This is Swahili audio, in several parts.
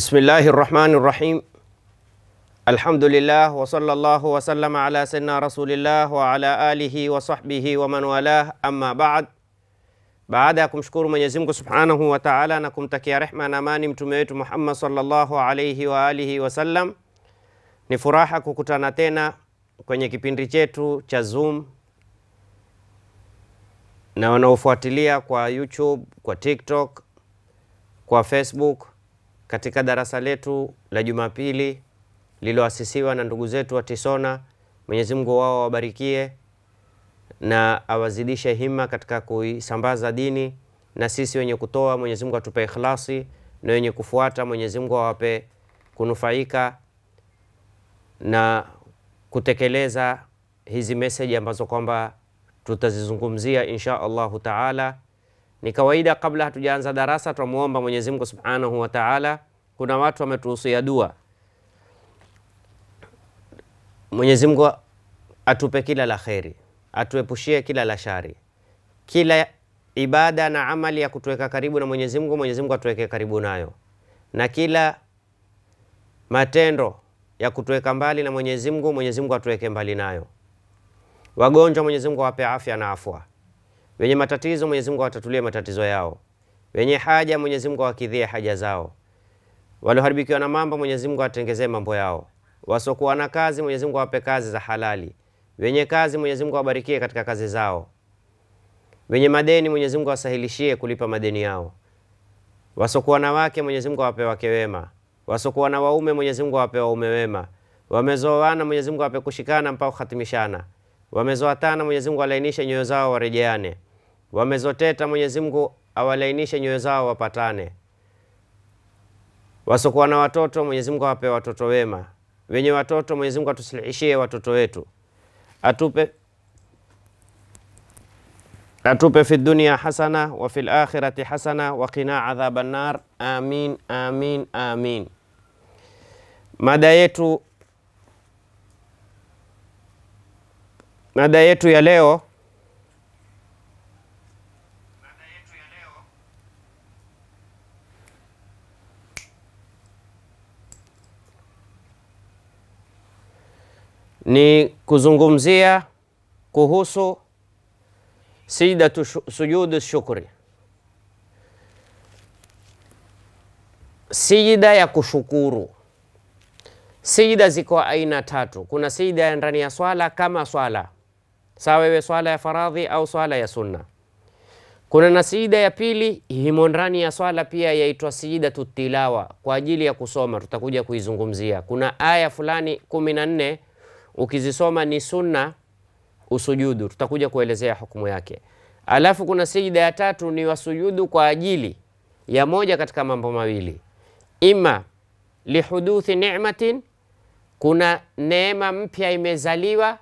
Bismillahir Rahmanir Rahim. Alhamdulillah wa sallallahu wa sallama ala sayyidina Rasulillah wa ala alihi wa sahbihi wa man walah. Amma ba'd. Baada ya kumshukuru Mwenyezi Mungu Subhanahu wa Ta'ala na kumtakia rehma na amani mtume wetu Muhammad sallallahu alayhi wa alihi wa sallam, ni furaha kukutana tena kwenye kipindi chetu cha Zoom na wanaofuatilia kwa YouTube, kwa TikTok, kwa Facebook katika darasa letu la Jumapili lililoasisiwa na ndugu zetu wa Tisona. Mwenyezi Mungu wao wabarikie na awazidishe hima katika kuisambaza dini, na sisi wenye kutoa Mwenyezi Mungu atupe ikhlasi, na wenye kufuata Mwenyezi Mungu awape kunufaika na kutekeleza hizi meseji ambazo kwamba tutazizungumzia insha Allahu taala. Ni kawaida kabla hatujaanza darasa, twamwomba Mwenyezi Mungu subhanahu wa taala kuna watu wametuhusia dua. Mwenyezi Mungu atupe kila la kheri, atuepushie kila la shari, kila ibada na amali ya kutuweka karibu na Mwenyezi Mungu, Mwenyezi Mungu atuweke karibu nayo, na kila matendo ya kutuweka mbali na Mwenyezi Mungu, Mwenyezi Mungu atuweke mbali nayo. Wagonjwa, Mwenyezi Mungu awape afya na afwa. Wenye matatizo, Mwenyezi Mungu awatatulie matatizo yao. Wenye haja, Mwenyezi Mungu awakidhie haja zao. Walioharibikiwa na mambo, Mwenyezi Mungu atengezee mambo yao. Wasiokuwa na kazi, Mwenyezi Mungu awape kazi za halali. Wenye kazi, Mwenyezi Mungu awabarikie katika kazi zao. Wenye madeni, Mwenyezi Mungu awasahilishie kulipa madeni yao. Wasiokuwa na wake, Mwenyezi Mungu awape wake wema. Wasiokuwa na waume, Mwenyezi Mungu awape waume wema. Wamezoana, Mwenyezi Mungu awape kushikana mpaka kuhatimishana. Wamezoatana, Mwenyezi Mungu alainishe nyoyo zao warejeane. Wamezoteta, Mwenyezi Mungu awalainishe nyoyo zao wapatane wasokuwa na watoto Mwenyezi Mungu awape watoto wema, wenye watoto Mwenyezi Mungu atusilishie watoto wetu, atupe atupe fi dunia hasana wa fil akhirati hasana wa qina adhaban nar. Amin, amin, amin. Mada yetu mada yetu ya leo ni kuzungumzia kuhusu sijdatu sujudu shukri, sijida ya kushukuru. Sijida ziko aina tatu. Kuna sijida ya ndani ya swala kama swala sawa, iwe swala ya faradhi au swala ya sunna. Kuna na sijida ya pili himo ndani ya swala pia yaitwa sijidatu tilawa, kwa ajili ya kusoma. Tutakuja kuizungumzia. Kuna aya fulani kumi na nne ukizisoma ni sunna usujudu, tutakuja kuelezea hukumu yake. Alafu kuna sijida ya tatu ni wasujudu kwa ajili ya moja katika mambo mawili, ima lihuduthi ni'matin, kuna neema mpya imezaliwa,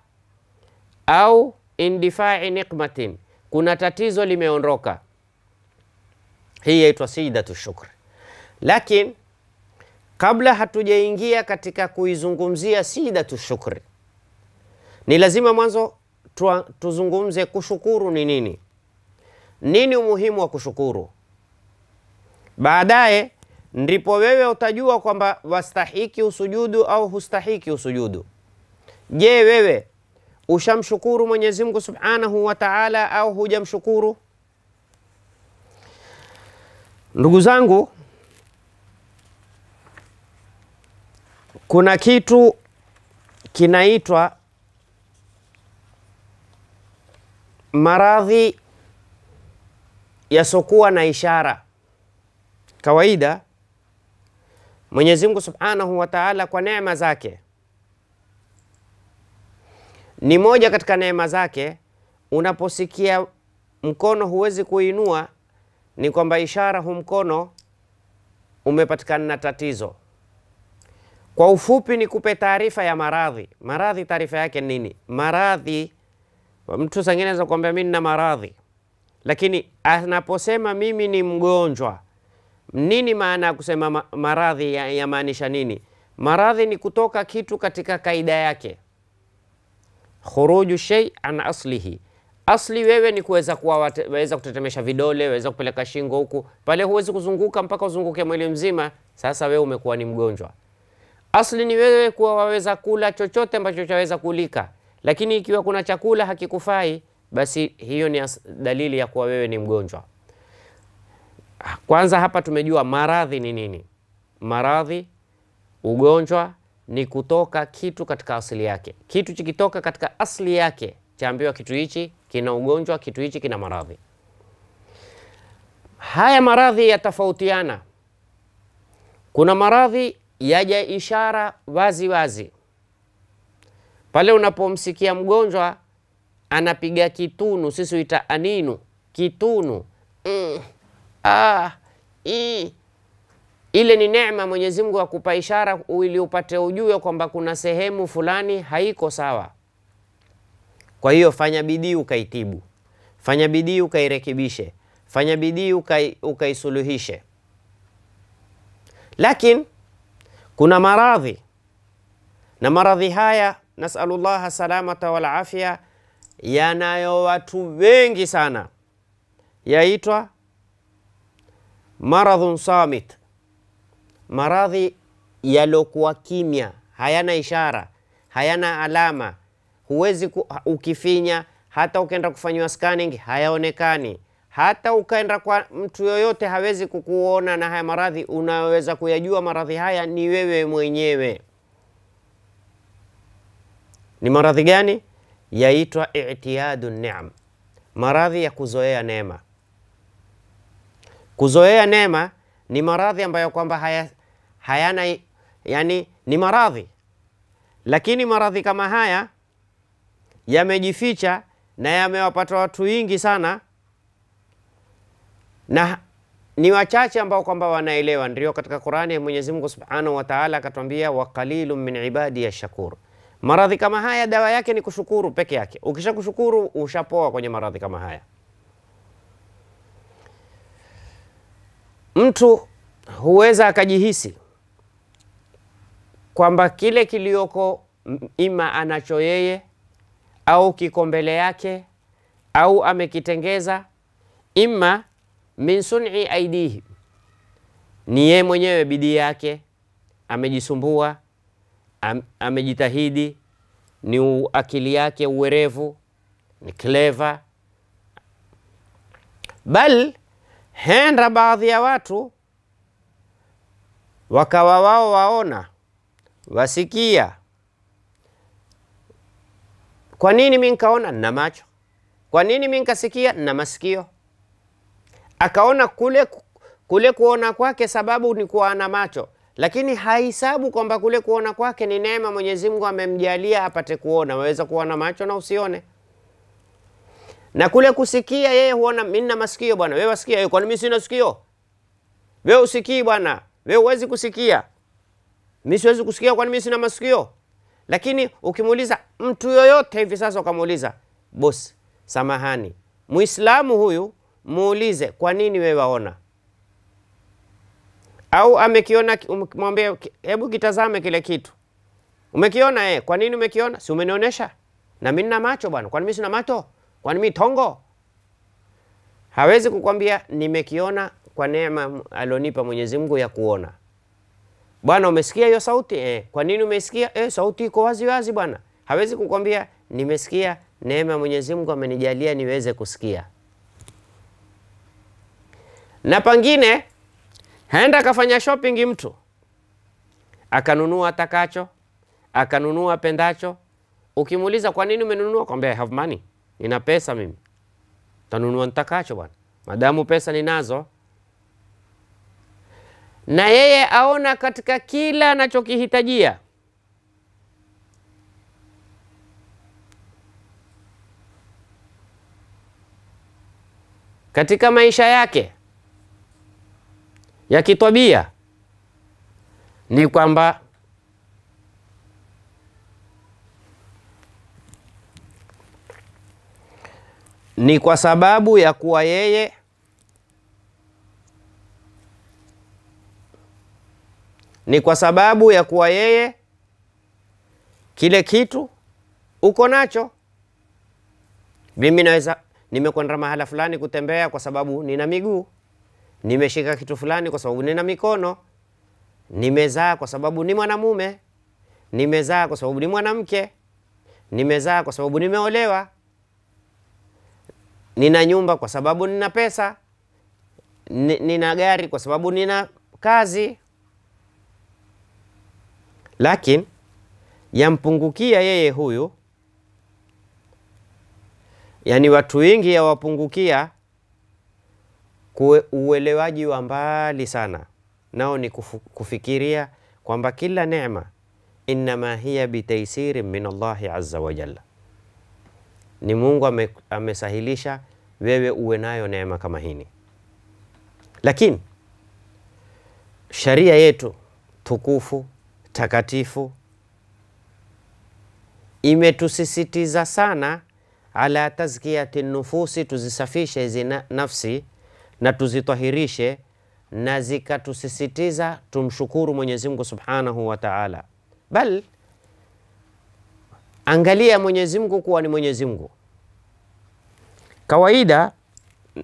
au indifai nikmatin, kuna tatizo limeondoka. Hii yaitwa sijidatu shukri. Lakini kabla hatujaingia katika kuizungumzia sijidatu shukri, ni lazima mwanzo tuzungumze kushukuru ni nini, nini umuhimu wa kushukuru. Baadaye ndipo wewe utajua kwamba wastahiki usujudu au hustahiki usujudu. Je, wewe ushamshukuru Mwenyezi Mungu Subhanahu wa Ta'ala au hujamshukuru? Ndugu zangu, kuna kitu kinaitwa maradhi yasokuwa na ishara. Kawaida Mwenyezi Mungu Subhanahu wa Ta'ala kwa neema zake, ni moja katika neema zake, unaposikia mkono huwezi kuinua, ni kwamba ishara hu mkono umepatikana na tatizo. Kwa ufupi, ni kupe taarifa ya maradhi. Maradhi taarifa yake nini? Maradhi Mtu sangine za kuambia mimi nina maradhi, lakini anaposema mimi ni mgonjwa, nini maana ya kusema maradhi yamaanisha ya nini? Maradhi ni kutoka kitu katika kaida yake, khuruju shay an aslihi. Asli wewe ni kuweza kuwa waweza kutetemesha vidole, waweza kupeleka shingo huku pale, huwezi kuzunguka mpaka uzunguke mwili mzima. Sasa wewe umekuwa ni mgonjwa. Asli ni wewe kuwa waweza kula chochote ambacho chaweza kulika lakini ikiwa kuna chakula hakikufai, basi hiyo ni dalili ya kuwa wewe ni mgonjwa. Kwanza hapa tumejua maradhi ni nini. Maradhi, ugonjwa ni kutoka kitu katika asili yake. Kitu chikitoka katika asili yake chaambiwa kitu hichi kina ugonjwa, kitu hichi kina maradhi. Haya maradhi yatafautiana. Kuna maradhi yaja ishara wazi wazi pale unapomsikia mgonjwa anapiga kitunu, sisi huita aninu, kitunu mm, ah, i. Mm. Ile ni neema Mwenyezi Mungu akupa ishara ili upate ujue kwamba kuna sehemu fulani haiko sawa. Kwa hiyo fanya bidii ukaitibu, fanya bidii ukairekebishe, fanya bidii ukaisuluhishe. Lakini kuna maradhi na maradhi haya nasalullaha salamata wal yanayo watu wengi sana, yaitwa maradhun samit, maradhi yaliokuwa kimya, hayana ishara, hayana alama, huwezi ku, ukifinya, hata ukaenda kufanyiwa scanning hayaonekani, hata ukaenda kwa mtu yoyote hawezi kukuona na haya maradhi. Unaweza kuyajua maradhi haya ni wewe mwenyewe. Ni maradhi gani? Yaitwa i'tiyadu ni'am, maradhi ya kuzoea neema. Kuzoea neema ni maradhi ambayo kwamba haya, hayana yani, ni maradhi lakini maradhi kama haya yamejificha na yamewapata watu wengi sana, na ni wachache ambao kwamba wanaelewa. Ndio katika Qurani ya Mwenyezi Mungu Subhanahu wa Ta'ala akatwambia, wa qalilun min ibadi ya shakur Maradhi kama haya dawa yake ni kushukuru peke yake. Ukisha kushukuru ushapoa kwenye maradhi kama haya. Mtu huweza akajihisi kwamba kile kiliyoko ima anacho yeye au kiko mbele yake au amekitengeza, ima min suni aidihi, ni yeye mwenyewe bidii yake, amejisumbua am, amejitahidi, ni akili yake uwerevu, ni clever. Bal henda baadhi ya watu wakawa wao waona, wasikia. Kwa nini mi nkaona? Nina macho. Kwa nini mi nkasikia? na masikio. Akaona kule kule kuona kwake sababu ni kuwa ana macho lakini haisabu kwamba kule kuona kwake ni neema Mwenyezi Mungu amemjalia apate kuona. Waweza kuona macho na usione, na kule kusikia, yeye huona. Mimi na masikio bwana, wewe wasikia? Wewe kwani mimi sina sikio? Wewe usikii bwana, wewe huwezi kusikia? Mimi siwezi kusikia, kwani mimi sina masikio? Lakini ukimuuliza mtu yoyote hivi sasa, ukamuuliza bosi, samahani, Muislamu huyu muulize, kwa nini wewe waona au amekiona, umemwambia hebu kitazame kile kitu. Umekiona eh? Kwa nini umekiona? Si umenionyesha? Na mimi nina macho bwana. Kwani mimi sina macho? Kwani mimi tongo? Hawezi kukwambia nimekiona kwa neema alionipa Mwenyezi Mungu ya kuona. Bwana, umesikia hiyo sauti eh? Kwa nini umesikia? Eh, sauti iko wazi wazi bwana. Hawezi kukwambia nimesikia neema Mwenyezi Mungu amenijalia niweze kusikia. Na pangine Henda akafanya shopping mtu, akanunua atakacho, akanunua pendacho. Ukimuuliza kwa nini umenunua, kwambia I have money, nina pesa mimi, tanunua nitakacho bwana, madamu pesa ninazo. Na yeye aona katika kila anachokihitajia katika maisha yake ya kitwabia ni kwamba ni kwa sababu ya kuwa yeye ni kwa sababu ya kuwa yeye kile kitu uko nacho. Mimi naweza nimekwenda mahala fulani kutembea kwa sababu nina miguu nimeshika kitu fulani kwa sababu nina mikono, nimezaa kwa sababu ni mwanamume, nimezaa kwa sababu ni mwanamke, nimezaa kwa sababu nimeolewa, nina nyumba kwa sababu nina pesa, nina gari kwa sababu nina kazi. Lakini yampungukia yeye huyu, yani watu wengi yawapungukia Kue, uelewaji wa mbali sana nao ni kufu, kufikiria kwamba kila neema innama hiya bitaisiri min Allahi azza wa jalla, ni Mungu ame, amesahilisha wewe uwe nayo neema kama hini. Lakini sharia yetu tukufu takatifu imetusisitiza sana ala tazkiyati nufusi, tuzisafishe hizi nafsi na tuzitwahirishe na zikatusisitiza tumshukuru Mwenyezi Mungu Subhanahu wa Ta'ala. Bal angalia Mwenyezi Mungu kuwa ni Mwenyezi Mungu. Kawaida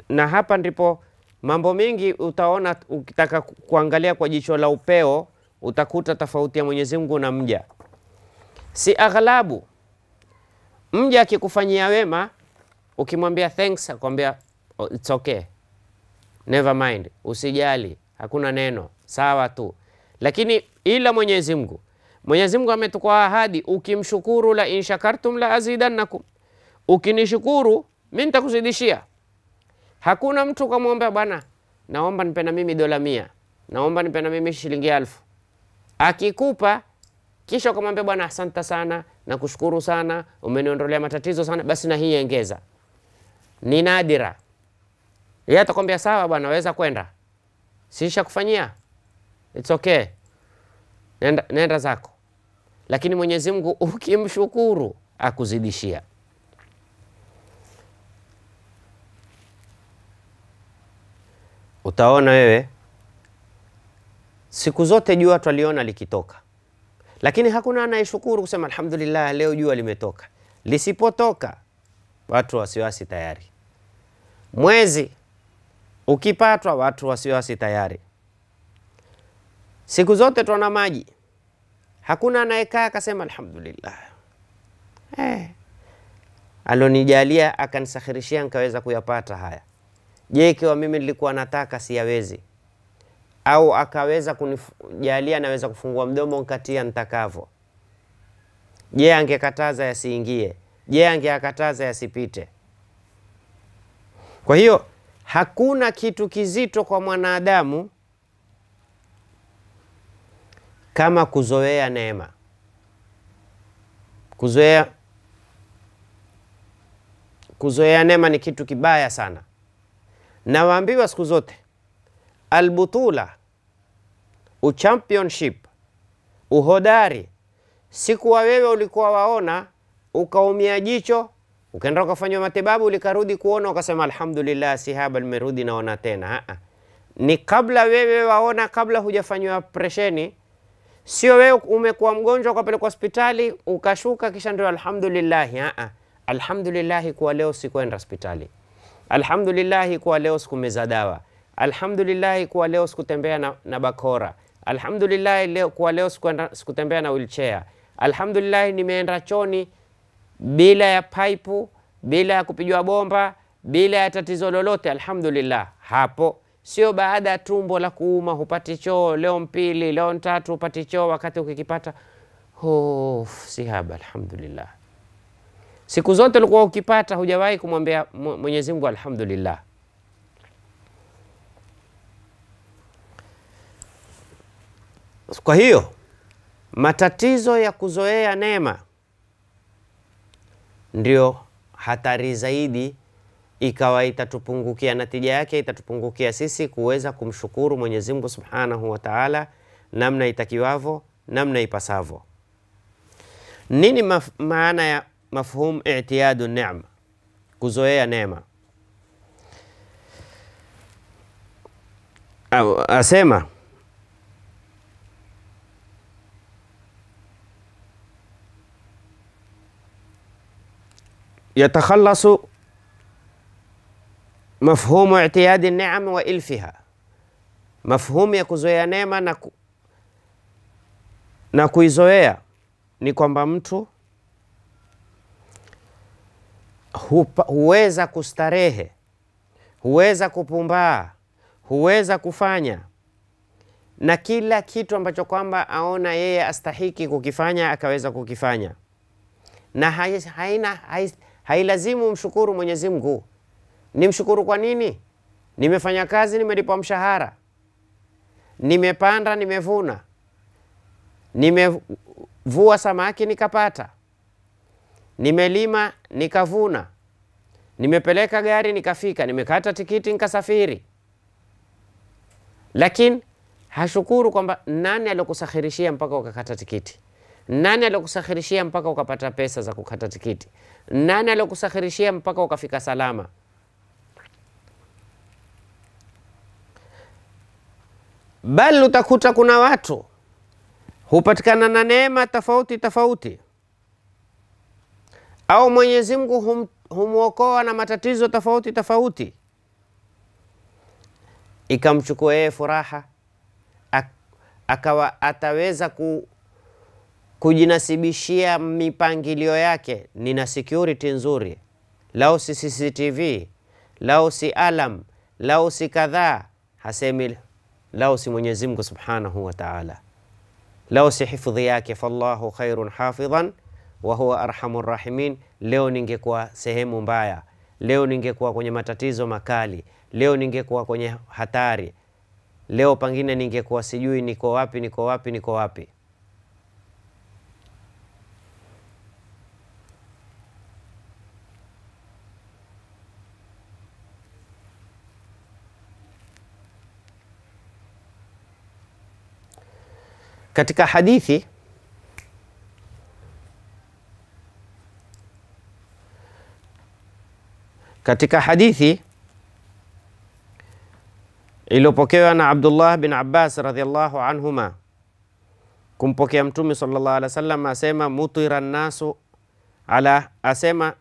na hapa ndipo mambo mengi utaona ukitaka kuangalia kwa jicho la upeo utakuta tofauti ya Mwenyezi Mungu na mja. Si aghlabu mja akikufanyia wema ukimwambia thanks akwambia oh, it's okay never mind, usijali, hakuna neno, sawa tu. Lakini ila Mwenyezi Mungu, Mwenyezi Mungu ametukwa ahadi, ukimshukuru la inshakartum la azidannakum, ukinishukuru mimi nitakuzidishia. Hakuna mtu kamwomba bwana, naomba nipe na mimi dola mia, naomba nipe na mimi shilingi elfu. Akikupa kisha ukamwambia bwana, asante sana, nakushukuru sana, umeniondolea matatizo sana, basi na hii ongeza. Ni nadira yeye atakwambia sawa bwana, waweza kwenda, sisha kufanyia it's okay, nenda, nenda zako. Lakini Mwenyezi Mungu ukimshukuru akuzidishia. Utaona wewe siku zote jua twaliona likitoka, lakini hakuna anayeshukuru kusema alhamdulillah, leo jua limetoka. Lisipotoka watu wasiwasi tayari. Mwezi ukipatwa watu wasiwasi tayari. Siku zote twana maji, hakuna anayekaa akasema alhamdulillah, eh, alonijalia akanisakhirishia nikaweza kuyapata haya. Je, ikiwa mimi nilikuwa nataka siyawezi, au akaweza kunijalia naweza kufungua mdomo nkatia nitakavyo? Je, angekataza yasiingie? Je, angeakataza yasipite? Kwa hiyo Hakuna kitu kizito kwa mwanadamu kama kuzoea neema, kuzoea kuzoea neema ni kitu kibaya sana, nawaambiwa siku zote albutula, uchampionship, uhodari. Siku wa wewe ulikuwa waona ukaumia jicho ukenda ukafanywa matibabu, likarudi kuona, ukasema alhamdulillah, si haba, limerudi naona tena. -ha. Ah, ah. ni kabla wewe waona, kabla hujafanywa presheni Sio wewe umekuwa mgonjwa ukapelekwa hospitali ukashuka, kisha ndio alhamdulillah. Haa, ah, alhamdulillah kwa leo sikuenda hospitali, alhamdulillah kwa leo sikumeza dawa, alhamdulillah kwa leo sikutembea na, na bakora, alhamdulillah leo, kwa leo sikutembea na wheelchair, alhamdulillah nimeenda choni bila ya paipu, bila ya kupijwa bomba, bila ya tatizo lolote, alhamdulillah. Hapo sio baada ya tumbo la kuuma hupati choo, leo mpili, leo ntatu hupati choo, wakati ukikipata oh, si haba, alhamdulillah. Siku zote ulikuwa ukipata, hujawahi kumwambia Mwenyezi Mungu alhamdulillah. Kwa hiyo matatizo ya kuzoea neema ndio hatari zaidi, ikawa itatupungukia, natija yake itatupungukia sisi kuweza kumshukuru Mwenyezi Mungu Subhanahu wa Ta'ala namna itakiwavo namna ipasavyo. Nini maf maana ya mafhum i'tiyadu ni'ma, kuzoea neema? Asema يتخلص mafhumu i'tiyadi ni'am wa ilfiha, mafhumu ya kuzoea neema na, ku, na kuizoea ni kwamba mtu hupa, huweza kustarehe, huweza kupumbaa, huweza kufanya na kila kitu ambacho kwamba aona yeye astahiki kukifanya akaweza kukifanya na haina, haina, haina hailazimu mshukuru Mwenyezi Mungu. Nimshukuru kwa nini? Nimefanya kazi, nimelipwa mshahara, nimepanda, nimevuna, nimevua samaki nikapata, nimelima nikavuna, nimepeleka gari nikafika, nimekata tikiti nikasafiri. Lakini hashukuru kwamba nani aliokusakhirishia mpaka ukakata tikiti, nani aliokusakhirishia mpaka ukapata pesa za kukata tikiti, nani aliokusahirishia mpaka ukafika salama? Bali utakuta kuna watu hupatikana na neema tofauti tofauti, au Mwenyezi Mungu hum, humwokoa na matatizo tofauti tofauti, ikamchukua yeye furaha akawa ataweza ku kujinasibishia mipangilio yake, nina security nzuri, lau si CCTV, lau si alam, lau si kadhaa. Hasemi lau si Mwenyezi Mungu Subhanahu wa Ta'ala, lau si hifadhi yake, fallahu khairun hafidhan wa huwa arhamur rahimin. Leo ningekuwa sehemu mbaya, leo ningekuwa kwenye matatizo makali, leo ningekuwa kwenye hatari, leo pangine ningekuwa sijui niko wapi, niko wapi, niko wapi. Katika hadithi katika hadithi iliyopokewa na Abdullah bin Abbas radhiallahu anhuma kumpokea Mtume sallallahu alaihi wasallam asema mutira nasu ala asema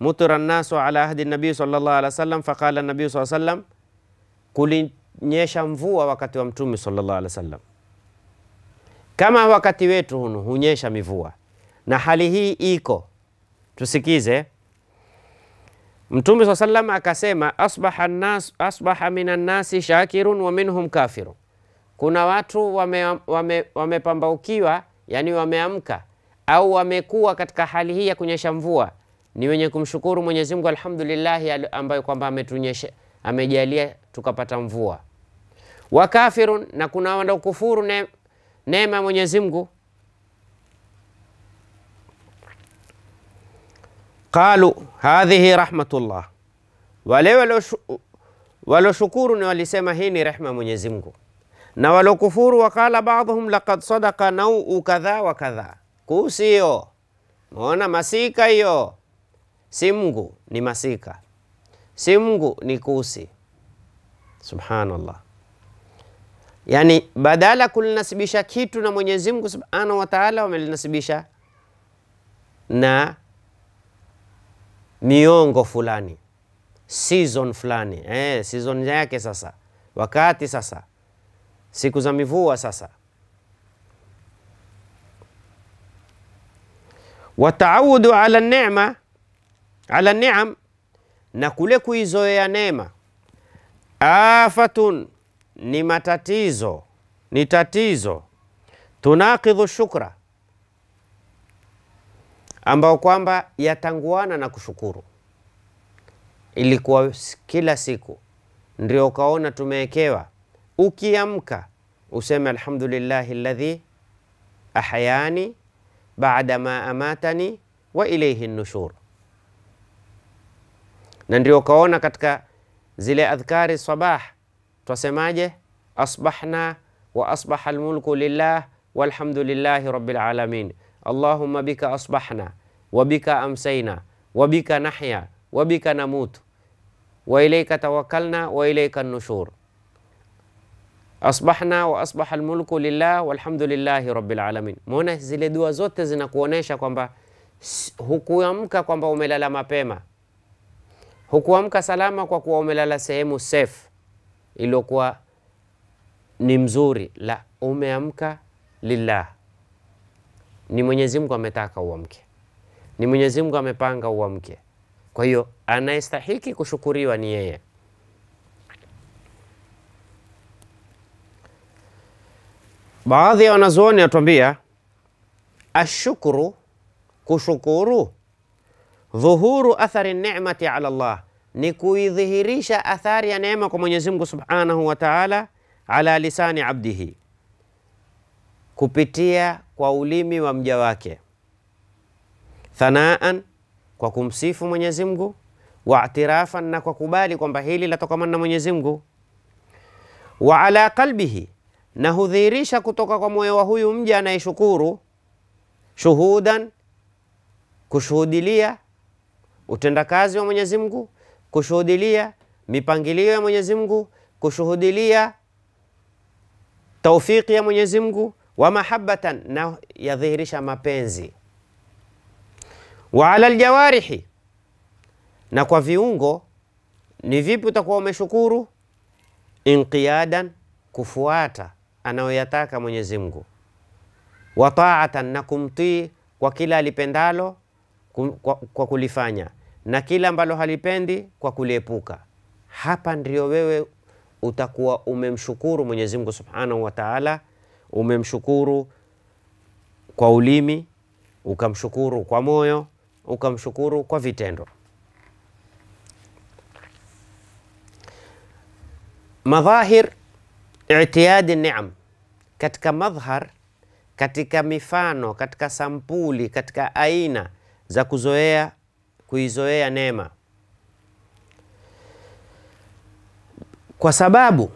mutira nasu ala ahdi nabii sallallahu alaihi wasallam, faqala nabi sallallahu alaihi wasallam, kulinyesha mvua wakati wa Mtume sallallahu alaihi wasallam kama wakati wetu hunu hunyesha mivua na hali hii iko, tusikize Mtume saa salam akasema, asbaha, nas, asbaha minan nasi shakirun wa minhum kafirun, kuna watu wamepambaukiwa wame, wame yani wameamka au wamekuwa katika hali hii ya kunyesha mvua ni wenye kumshukuru Mwenyezi Mungu alhamdulillahi, ambayo kwamba ametunyesha amejalia tukapata mvua. Wa kafirun, na kuna wanaokufuru neema ya Mwenyezi Mungu. Qalu hadhihi rahmatullah, wale waloshukuru ni walisema hii ni rehma ya Mwenyezi Mungu, na walokufuru waqala baadhum laqad sadaqa nau'u kadha wa kadha, kuhusu hiyo maona masika hiyo si Mungu ni masika, si Mungu ni kusi. Subhanallah. yani badala kulinasibisha kitu na Mwenyezi Mungu Subhanahu wa Ta'ala, wamelinasibisha na miongo fulani, season fulani, eh, season yake sasa, wakati sasa, siku za mivua sasa. Wataawudu ala nema ala niam, na kule kuizoea neema afatun ni matatizo, ni tatizo. Tunakidhu shukra, ambao kwamba yatanguana na kushukuru. Ilikuwa kila siku ndio ukaona tumewekewa, ukiamka useme alhamdulillahi alladhi ahayani baada ma amatani wa ilaihi nushur. Na ndio ukaona katika zile adhkari sabah twasemaje? Asbahna wa asbaha almulku lillah walhamdulillahi rabbil alamin. Allahumma bika asbahna wa bika amsayna wa bika nahya wa bika namut wa ilayka tawakkalna wa ilayka nushur. Asbahna wa asbaha almulku lillah walhamdulillahi rabbil alamin. Muona zile dua zote zinakuonesha kwamba hukuamka kwamba umelala mapema, hukuamka salama kwa kuwa umelala sehemu safe iliyokuwa ni mzuri, la umeamka lillah, ni Mwenyezi Mungu ametaka uamke, ni Mwenyezi Mungu amepanga uamke. Kwa hiyo anayestahiki kushukuriwa ni yeye. Baadhi ya wanazuoni atuambia ashukuru, kushukuru, dhuhuru athari ni'mati ala Allah ni kuidhihirisha athari ya neema kwa Mwenyezi Mungu Subhanahu wa Ta'ala ala lisani abdihi, kupitia kwa ulimi wa mja wake, thanaan, kwa kumsifu Mwenyezi Mungu, wa atirafan, na kwa kubali kwamba hili latokamana na Mwenyezi Mungu, wa ala qalbihi, na hudhihirisha kutoka kwa moyo wa huyu mja anayeshukuru, shuhudan, kushuhudilia utendakazi wa Mwenyezi Mungu kushuhudilia mipangilio ya Mwenyezi Mungu, kushuhudilia taufiki ya Mwenyezi Mungu wa mahabbatan, na yadhihirisha mapenzi wa ala aljawarihi, na kwa viungo ni vipi utakuwa umeshukuru? Inqiyadan, kufuata anayoyataka Mwenyezi Mungu, wa taatan, na kumtii kwa kila alipendalo kwa kulifanya na kila ambalo halipendi kwa kuliepuka. Hapa ndio wewe utakuwa umemshukuru Mwenyezi Mungu Subhanahu wa Ta'ala, umemshukuru kwa ulimi, ukamshukuru kwa moyo, ukamshukuru kwa vitendo. Madhahir itiyadi ni'am, katika madhhar, katika mifano, katika sampuli, katika aina za kuzoea kuizoea neema, kwa sababu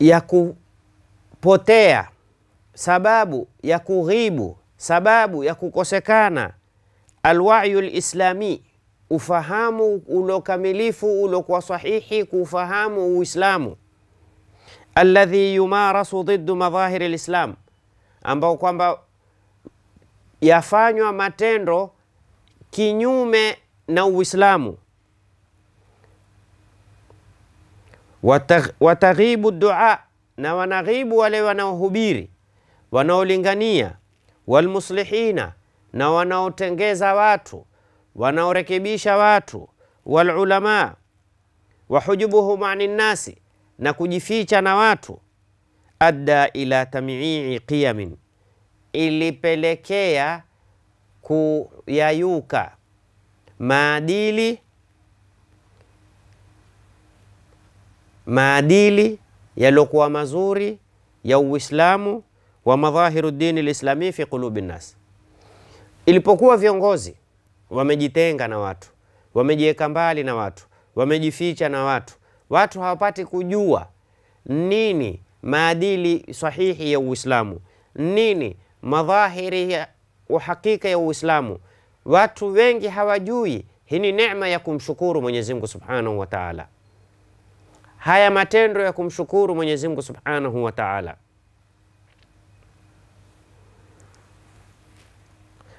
ya kupotea, sababu ya kughibu, sababu ya kukosekana alwa'yu lislami, ufahamu ulokamilifu ulokuwa sahihi kuufahamu Uislamu alladhi yumarasu dhiddu madhahiri lislam, ambao kwamba yafanywa matendo kinyume na Uislamu. Wataghibu dua, na wanaghibu wale wanaohubiri wanaolingania, walmuslihina, na wanaotengeza watu wanaorekebisha watu, walulama, wahujubuhum ani nnasi, na kujificha na watu, adda ila tamii qiyamin, ilipelekea kuyayuka maadili maadili yaliokuwa mazuri ya Uislamu wa madhahiru dini lislami fi qulubi nnas. Ilipokuwa viongozi wamejitenga na watu, wamejiweka mbali na watu, wamejificha na watu, watu hawapati kujua nini maadili sahihi ya Uislamu, nini madhahiri ya uhakika ya Uislamu, Watu wengi hawajui hii ni neema ya kumshukuru Mwenyezi Mungu Subhanahu wa Ta'ala. Haya matendo ya kumshukuru Mwenyezi Mungu Subhanahu wa Ta'ala.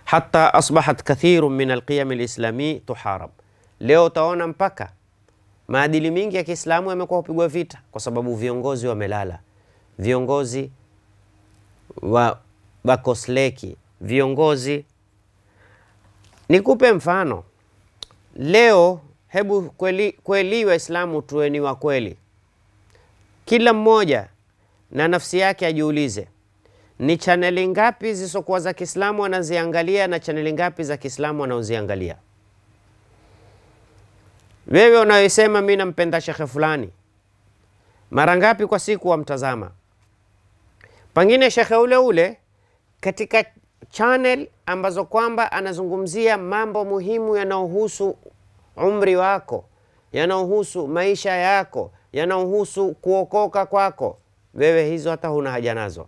Hatta asbahat kathirun min alqiyam alislami tuharab. Leo utaona mpaka maadili mingi ya Kiislamu yamekuwa kupigwa vita kwa sababu viongozi wamelala. Viongozi wa wakosleki viongozi Nikupe mfano leo, hebu kweli, kweli Waislamu tuweni wa kweli, kila mmoja na nafsi yake ajiulize ni chaneli ngapi zisizokuwa za Kiislamu anaziangalia na chaneli ngapi za Kiislamu anaoziangalia. Wewe unayosema mi nampenda shekhe fulani, mara ngapi kwa siku wamtazama? Pengine shekhe ule ule katika channel ambazo kwamba anazungumzia mambo muhimu yanayohusu umri wako, yanayohusu maisha yako, yanayohusu kuokoka kwako. Wewe hizo hata huna haja nazo.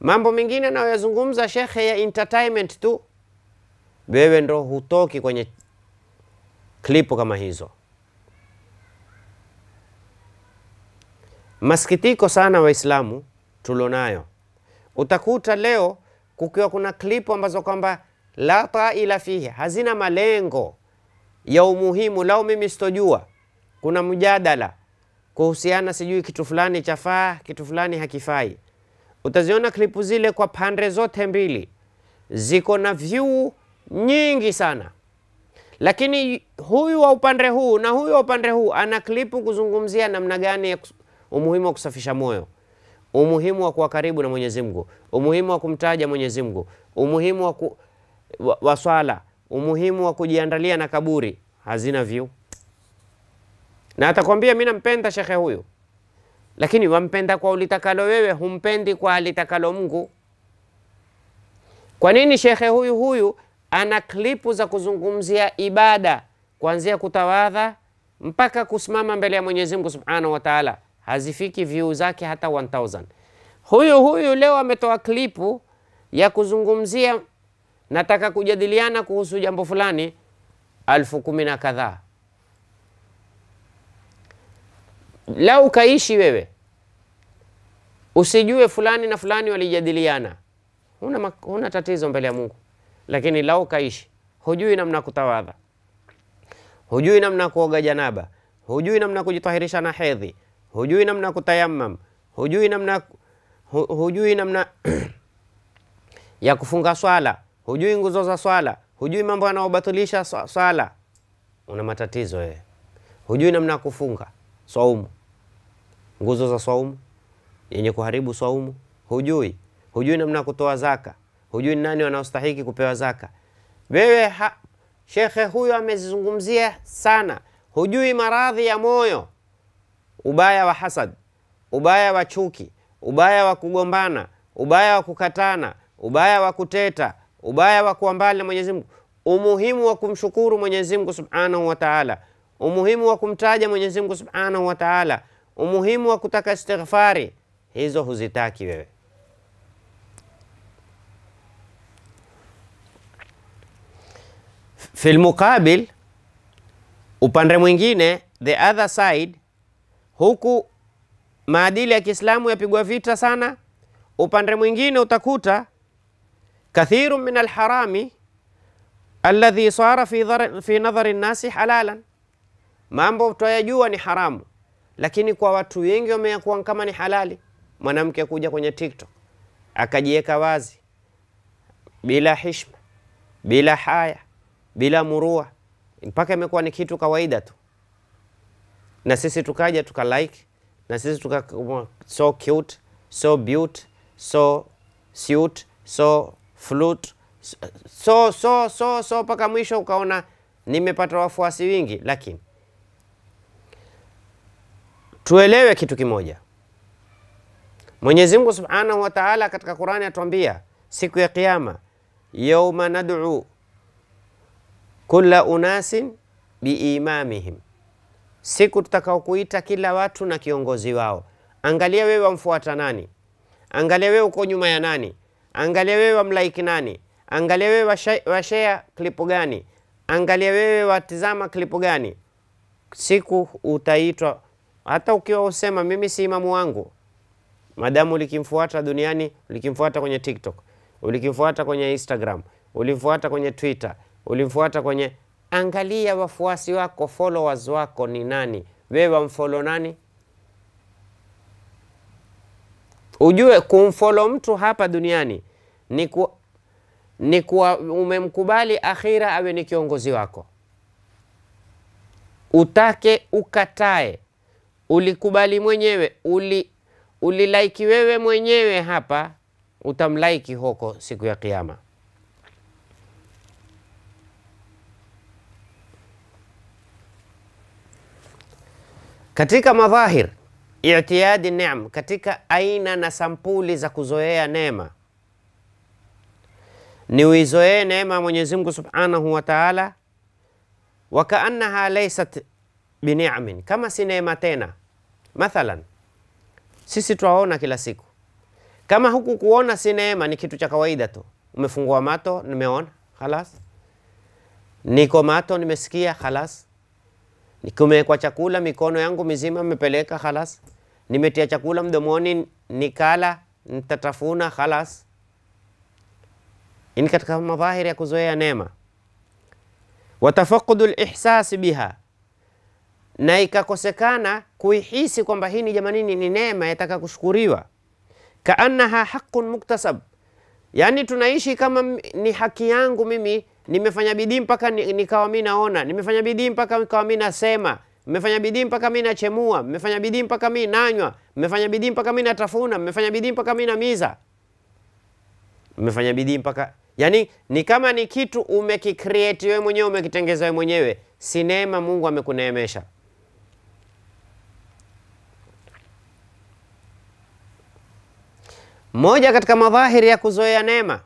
Mambo mengine anayoyazungumza shekhe ya entertainment tu, wewe ndo hutoki kwenye klipu kama hizo. Masikitiko sana Waislamu tulionayo, utakuta leo kukiwa kuna klipu ambazo kwamba la taila fihi, hazina malengo ya umuhimu, lau mimi sitojua kuna mjadala kuhusiana sijui kitu fulani chafaa, kitu fulani hakifai. Utaziona klipu zile kwa pande zote mbili, ziko na view nyingi sana, lakini huyu wa upande huu na huyu wa upande huu ana klipu kuzungumzia namna gani ya umuhimu wa kusafisha moyo umuhimu wa kuwa karibu na Mwenyezi Mungu, umuhimu wa kumtaja Mwenyezi Mungu, umuhimu wa, ku, wa, wa swala, umuhimu wa kujiandalia na kaburi hazina vyu, na atakwambia mimi nampenda shekhe huyu, lakini wampenda kwa ulitakalo wewe, humpendi kwa alitakalo Mungu. Kwa nini shekhe huyu huyu ana klipu za kuzungumzia ibada kuanzia kutawadha mpaka kusimama mbele ya Mwenyezi Mungu Subhanahu wa Ta'ala? hazifiki view zake hata 1000. Huyu huyu leo ametoa klipu ya kuzungumzia nataka kujadiliana kuhusu jambo fulani, alfu kumi na kadhaa. Lau ukaishi wewe usijue fulani na fulani walijadiliana, huna, una tatizo mbele ya Mungu, lakini lau ukaishi hujui namna kutawadha, hujui namna kuoga janaba, hujui namna kujitahirisha na hedhi hujui namna kutayamam, hujui namna hujui namna ya kufunga swala, hujui nguzo za swala, hujui mambo yanayobatilisha swala, una matatizo wewe. Hujui namna ya kufunga swaumu, nguzo za swaumu yenye kuharibu swaumu hujui, hujui namna ya kutoa zaka, hujui nani wanaostahiki kupewa zaka. Wewe shekhe huyo amezizungumzia sana, hujui maradhi ya moyo ubaya wa hasad, ubaya wa chuki, ubaya wa kugombana, ubaya wa kukatana, ubaya wa kuteta, ubaya wa kuwa mbali na Mwenyezi Mungu, umuhimu wa kumshukuru Mwenyezi Mungu Subhanahu wa Ta'ala, umuhimu wa kumtaja Mwenyezi Mungu Subhanahu wa Ta'ala, umuhimu wa kutaka istighfari, hizo huzitaki wewe. Filmuqabil, upande mwingine, the other side huku maadili ya Kiislamu yapigwa vita sana. Upande mwingine utakuta kathiru min alharami alladhi sara fi, fi nadhari nnasi halalan, mambo twayajua ni haramu, lakini kwa watu wengi wameyakuwa kama ni halali. Mwanamke kuja kwenye TikTok akajiweka wazi bila hishma, bila haya, bila murua, mpaka imekuwa ni kitu kawaida tu na sisi tukaja tuka like na sisi tuka so cute so beaut so suit so flute so so so so mpaka so, mwisho ukaona nimepata wafuasi wingi, lakini tuelewe kitu kimoja. Mwenyezi Mungu Subhanahu wa Ta'ala katika Qur'ani atuambia siku ya qiama yauma nad'u kula unasin biimamihim, siku tutakao kuita kila watu na kiongozi wao. Angalia wewe wamfuata nani, angalia wewe uko nyuma ya nani, angalia wewe wamlaiki nani, angalia wewe washea klipu gani, angalia wewe watizama klipu gani. Siku utaitwa, hata ukiwa usema mimi si imamu wangu, madamu ulikimfuata duniani, ulikimfuata kwenye TikTok, ulikimfuata kwenye Instagram, ulimfuata kwenye Twitter, ulimfuata kwenye angalia wafuasi wako, followers wako ni nani, wewe wamfolo nani Ujue kumfolo mtu hapa duniani ni ku, ni kuwa umemkubali akhira awe ni kiongozi wako, utake ukatae, ulikubali mwenyewe, uli ulilaiki wewe mwenyewe hapa, utamlaiki huko siku ya Kiyama. Katika madhahir itiyadi neema, katika aina na sampuli za kuzoea neema ni uizoee neema ya Mwenyezi Mungu Subhanahu wa Ta'ala, wakaannaha laysat biniamin, kama si neema tena. Mathalan, sisi twaona kila siku, kama huku kuona si neema, ni kitu cha kawaida tu. Umefungua mato, nimeona halas, niko mato, nimesikia halas nikumekwa chakula, mikono yangu mizima mepeleka halas, nimetia chakula mdomoni, nikala, nitatafuna halas. Ini katika madhahiri ya kuzoea neema. Watafaqudu lihsasi biha, na ikakosekana kuihisi kwamba hii ni jamanini, ni neema yataka kushukuriwa. kaanaha haqun muktasab, yaani tunaishi kama ni haki yangu mimi nimefanya bidii mpaka nikawa mi naona, nimefanya bidii mpaka nikawa mi nasema, mmefanya bidii mpaka mi nachemua, mmefanya bidii mpaka mi nanywa, mmefanya bidii mpaka mi natafuna, mmefanya bidii mpaka mi namiza, mmefanya bidii mpaka yani ni kama ni kitu umekicreate wewe mwenyewe, umekitengeza wewe mwenyewe, si neema Mungu amekuneemesha. Moja katika madhahiri ya kuzoea neema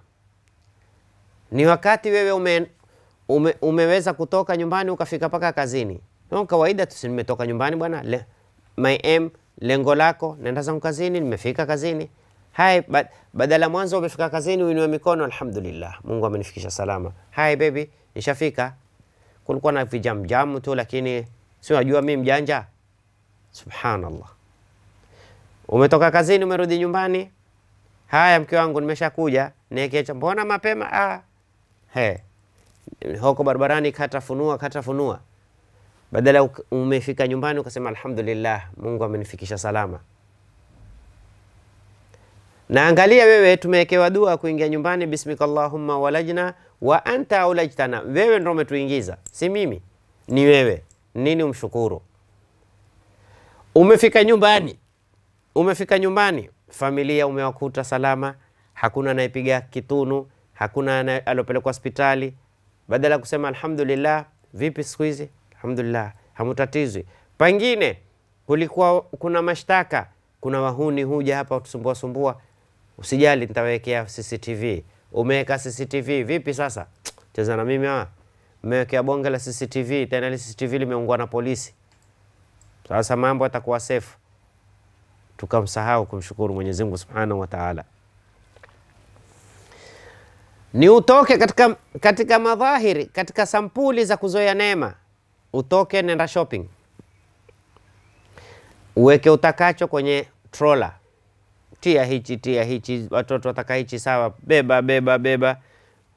ni wakati wewe ume, ume, umeweza kutoka nyumbani ukafika paka kazini. No, kawaida tu nimetoka nyumbani bwana le, my aim lengo lako naenda zangu kazini, nimefika kazini. Hai, ba, badala mwanzo umefika kazini uinue mikono, alhamdulillah, Mungu amenifikisha salama. Hai baby, nishafika. Kulikuwa na vijamjamu tu, lakini si unajua mimi mjanja. Subhanallah, umetoka kazini umerudi nyumbani, haya mke wangu, nimeshakuja. Niwekee, mbona mapema? Ah, He. Huko barabarani katafunua katafunua, badala umefika nyumbani ukasema alhamdulillah, Mungu amenifikisha salama. Na angalia wewe, tumewekewa dua kuingia nyumbani, bismikallahumma walajna wa anta aulajtana. Wewe ndio umetuingiza, si mimi, ni wewe. Nini umshukuru? Umefika nyumbani, umefika nyumbani, familia umewakuta salama, hakuna anayepiga kitunu hakuna aliopelekwa hospitali, badala ya kusema alhamdulillah, vipi siku hizi, alhamdulillah, hamutatizwi. Pengine kulikuwa kuna mashtaka, kuna wahuni huja hapa utusumbua sumbua, usijali, nitawekea CCTV. Umeweka CCTV vipi sasa? Cheza na mimi hawa, mmewekea bonge la CCTV, tena ile CCTV limeungwa na polisi. Sasa mambo yatakuwa safe. Tukamsahau kumshukuru Mwenyezi Mungu Subhanahu wa Ta'ala ni utoke katika, katika madhahiri, katika sampuli za kuzoea neema, utoke nenda shopping, uweke utakacho kwenye trola, tia hichi, tia hichi, watoto wataka hichi, sawa, beba beba beba,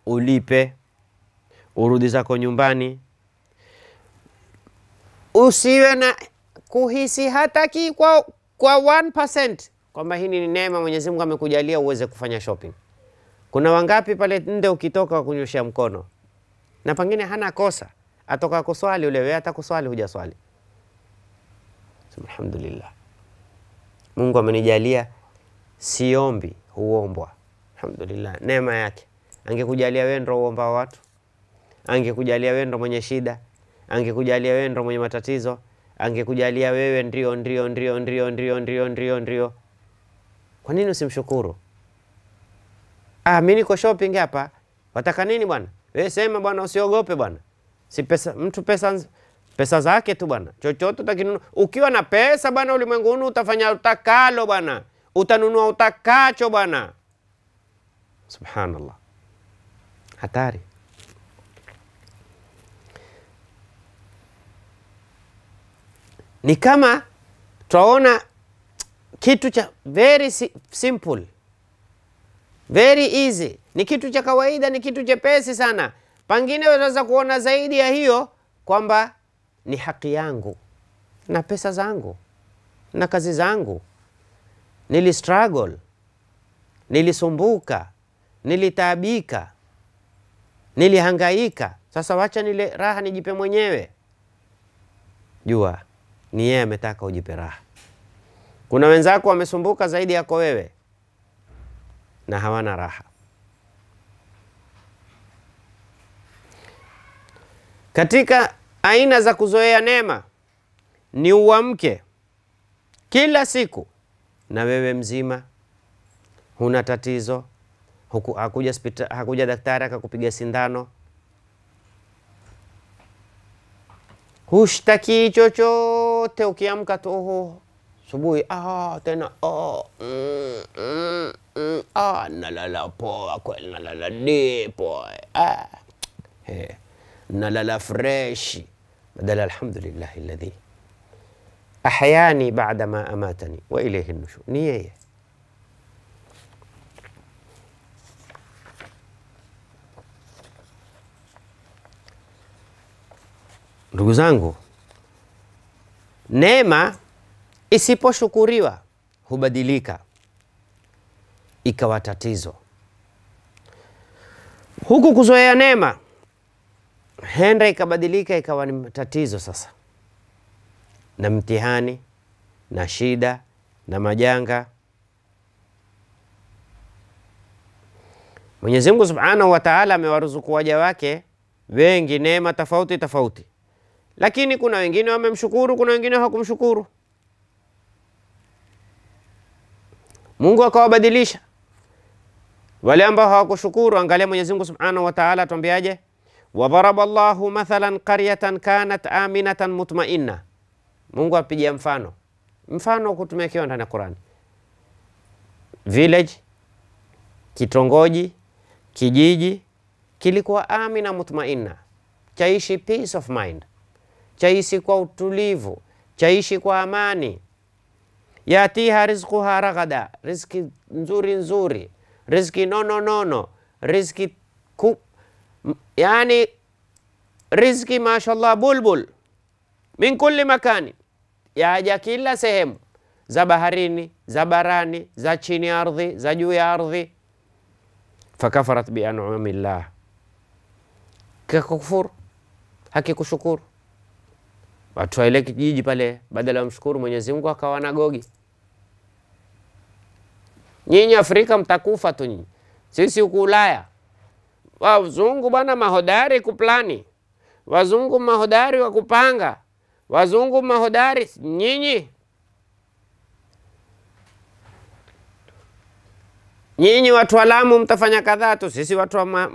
ulipe, urudi zako nyumbani, usiwe na kuhisi hata ki kwa, kwa 1% kwamba hii ni neema Mwenyezi Mungu amekujalia uweze kufanya shopping. Kuna wangapi pale nde ukitoka wakunyoshea mkono, na pengine hana kosa, atoka kuswali ule, wewe hata kuswali hujaswali. Alhamdulillah, Mungu amenijalia siombi, huombwa. Alhamdulillah, neema yake. Angekujalia wewe ndio uomba watu, angekujalia wewe ndo mwenye shida, angekujalia wewe ndio mwenye matatizo, angekujalia wewe ndio ndio ndio ndio ndio ndio ndio ndio. Kwa nini usimshukuru? ah, mimi niko shopping hapa, wataka nini bwana? Wewe eh, sema bwana, usiogope bwana, si pesa mtu pesa pesa zake tu bwana, chochote utakinunua. Ukiwa na pesa bwana, ulimwenguni utafanya utakalo bwana, utanunua utakacho bwana. Subhanallah, hatari. Ni kama twaona kitu cha very simple very easy, ni kitu cha kawaida, ni kitu chepesi sana. Pangine utaweza kuona zaidi ya hiyo kwamba ni haki yangu na pesa zangu na kazi zangu, nili struggle, nilisumbuka, nilitaabika, nilihangaika. Sasa wacha nile raha nijipe mwenyewe. Jua ni yeye ametaka ujipe raha. Kuna wenzako wamesumbuka zaidi yako wewe na hawana raha. Katika aina za kuzoea neema ni uamke kila siku na wewe mzima, huna tatizo, huku hakuja, hakuja daktari akakupiga sindano, hushtaki chochote. Ukiamka tu asubuhi ah, tena oh, mm, mm, mm, ah, nalala poa kweli, nalala dipo ah. hey. nalala freshi badala alhamdulillahi alladhi ahyani bada ma amatani wa ilayhi nushur. Ni yeye ndugu zangu, neema isiposhukuriwa hubadilika ikawa tatizo. Huku kuzoea neema henda ikabadilika ikawa ni tatizo sasa, na mtihani na shida na majanga. mwenyezimngu Subhanahu wataala amewaruzuku waja wake wengi neema tofauti tofauti, lakini kuna wengine wamemshukuru, kuna wengine hawakumshukuru. Mungu akawabadilisha wale ambao hawakushukuru. Angalia Mwenyezi Mungu Subhanahu wa Ta'ala atuambiaje? Wadharaba Allahu mathalan qaryatan kanat aminatan mutmainna. Mungu apigia mfano mfano kutumikiwa ndani ya Qur'an, village, kitongoji, kijiji kilikuwa amina mutmainna, chaishi peace of mind, chaishi kwa utulivu, chaishi kwa amani. ياتيها رزقها رغدا رزقي نزوري نزوري رزقي نو نو نو نو رزقي كو يعني رزقي ما شاء الله بلبل من كل مكان يا كلا سهم زبهريني زبراني زاتشيني أرضي زجوي أرضي فكفرت بأنعم الله ككفر هكي كشكور watu wa ile kijiji pale, badala ya mshukuru Mwenyezi Mungu akawa na gogi. Nyinyi Afrika mtakufa tu nyinyi, sisi huku Ulaya. Wazungu bwana mahodari kuplani, wazungu mahodari wa kupanga, wazungu mahodari. Nyinyi nyinyi watu wa Lamu mtafanya kadhaa tu, sisi watu wa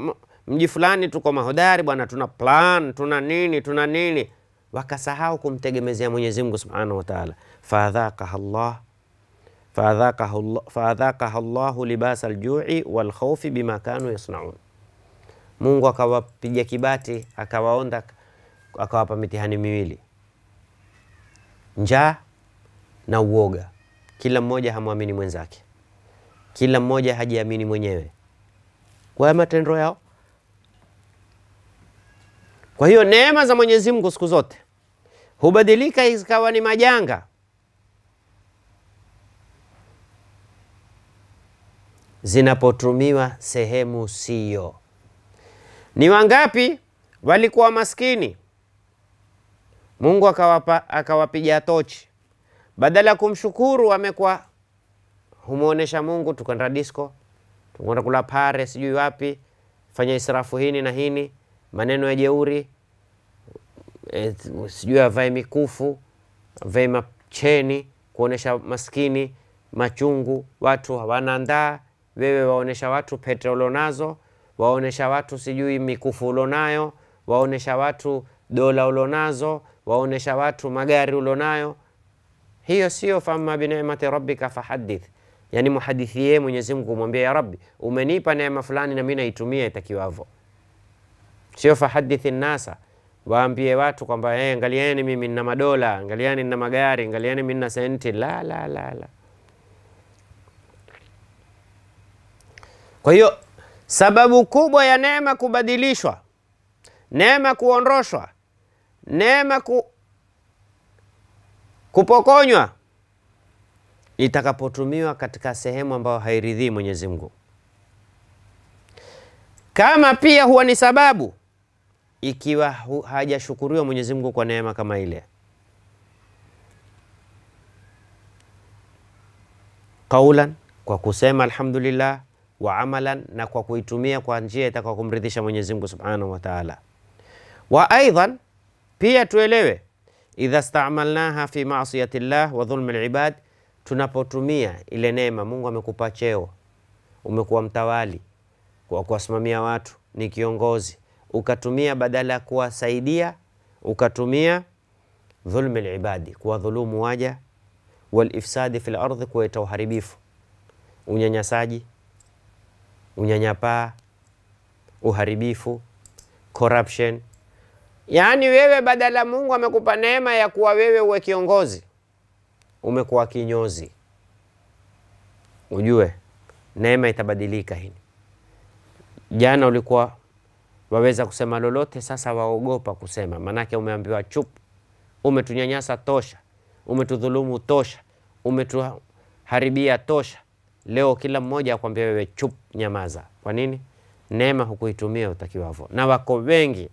mji fulani tuko mahodari bwana, tuna plan, tuna nini, tuna nini wakasahau kumtegemezea Mwenyezi Mungu Subhanahu wa Ta'ala, llahu Allah Allahu libasa aljui walkhaufi bima kanu yasnaun, Mungu akawapiga kibati akawaonda akawapa mitihani miwili, njaa na uoga. Kila mmoja hamwamini mwenzake, kila mmoja hajiamini mwenyewe kwa matendo yao. Kwa hiyo neema za Mwenyezi Mungu siku zote hubadilika ikawa ni majanga. Zinapotumiwa sehemu siyo. Ni wangapi walikuwa maskini, Mungu akawapa, akawapiga tochi, badala ya kumshukuru wamekuwa humuonesha Mungu, tukaenda disco, tukaenda kula pare, sijui wapi, fanya israfu hini na hini, maneno ya jeuri Eh, sijui avae mikufu, avae macheni kuonesha maskini, machungu, watu hawana ndaa, wewe waonesha watu pete ulonazo, waonesha watu sijui mikufu ulonayo, waonesha watu dola ulonazo, waonesha watu magari ulonayo. Hiyo sio fama binemati rabbika fahadith, yani muhadithie Mwenyezi Mungu, ya Rabbi, umenipa neema fulani na mi naitumia itakiwavo sio fahadithi nasa waambie watu kwamba hey, eh, angalieni mimi nina madola, angalieni nina magari, angalieni mimi nina senti. La, la, la, la. Kwa hiyo sababu kubwa ya neema kubadilishwa, neema kuondoshwa, neema ku, kupokonywa itakapotumiwa katika sehemu ambayo hairidhii Mwenyezi Mungu, kama pia huwa ni sababu ikiwa hajashukuriwa Mwenyezi Mungu kwa neema kama ile. Qaulan, kwa kusema alhamdulillah, wa amalan, na kwa kuitumia kwa njia itakao kumridhisha Mwenyezi Mungu Subhanahu wa Ta'ala. Wa aidan, pia tuelewe idha stamalnaha fi maasiyati llah wa dhulmi libad, tunapotumia ile neema. Mungu amekupa cheo, umekuwa mtawali kwa kuwasimamia watu, ni kiongozi ukatumia badala ya kuwasaidia ukatumia dhulmi libadi, kuwadhulumu waja, walifsadi fi lardhi kuleta uharibifu, unyanyasaji, unyanyapaa, uharibifu, corruption. Yaani wewe badala Mungu amekupa neema ya kuwa wewe uwe kiongozi, umekuwa kinyozi. Ujue neema itabadilika hii. Jana ulikuwa waweza kusema lolote, sasa waogopa kusema, maanake umeambiwa chup umetunyanyasa tosha, umetudhulumu tosha, umetuharibia tosha. Leo kila mmoja akwambia wewe chup nyamaza. Kwa nini? Neema hukuitumia utakiwavyo, na wako wengi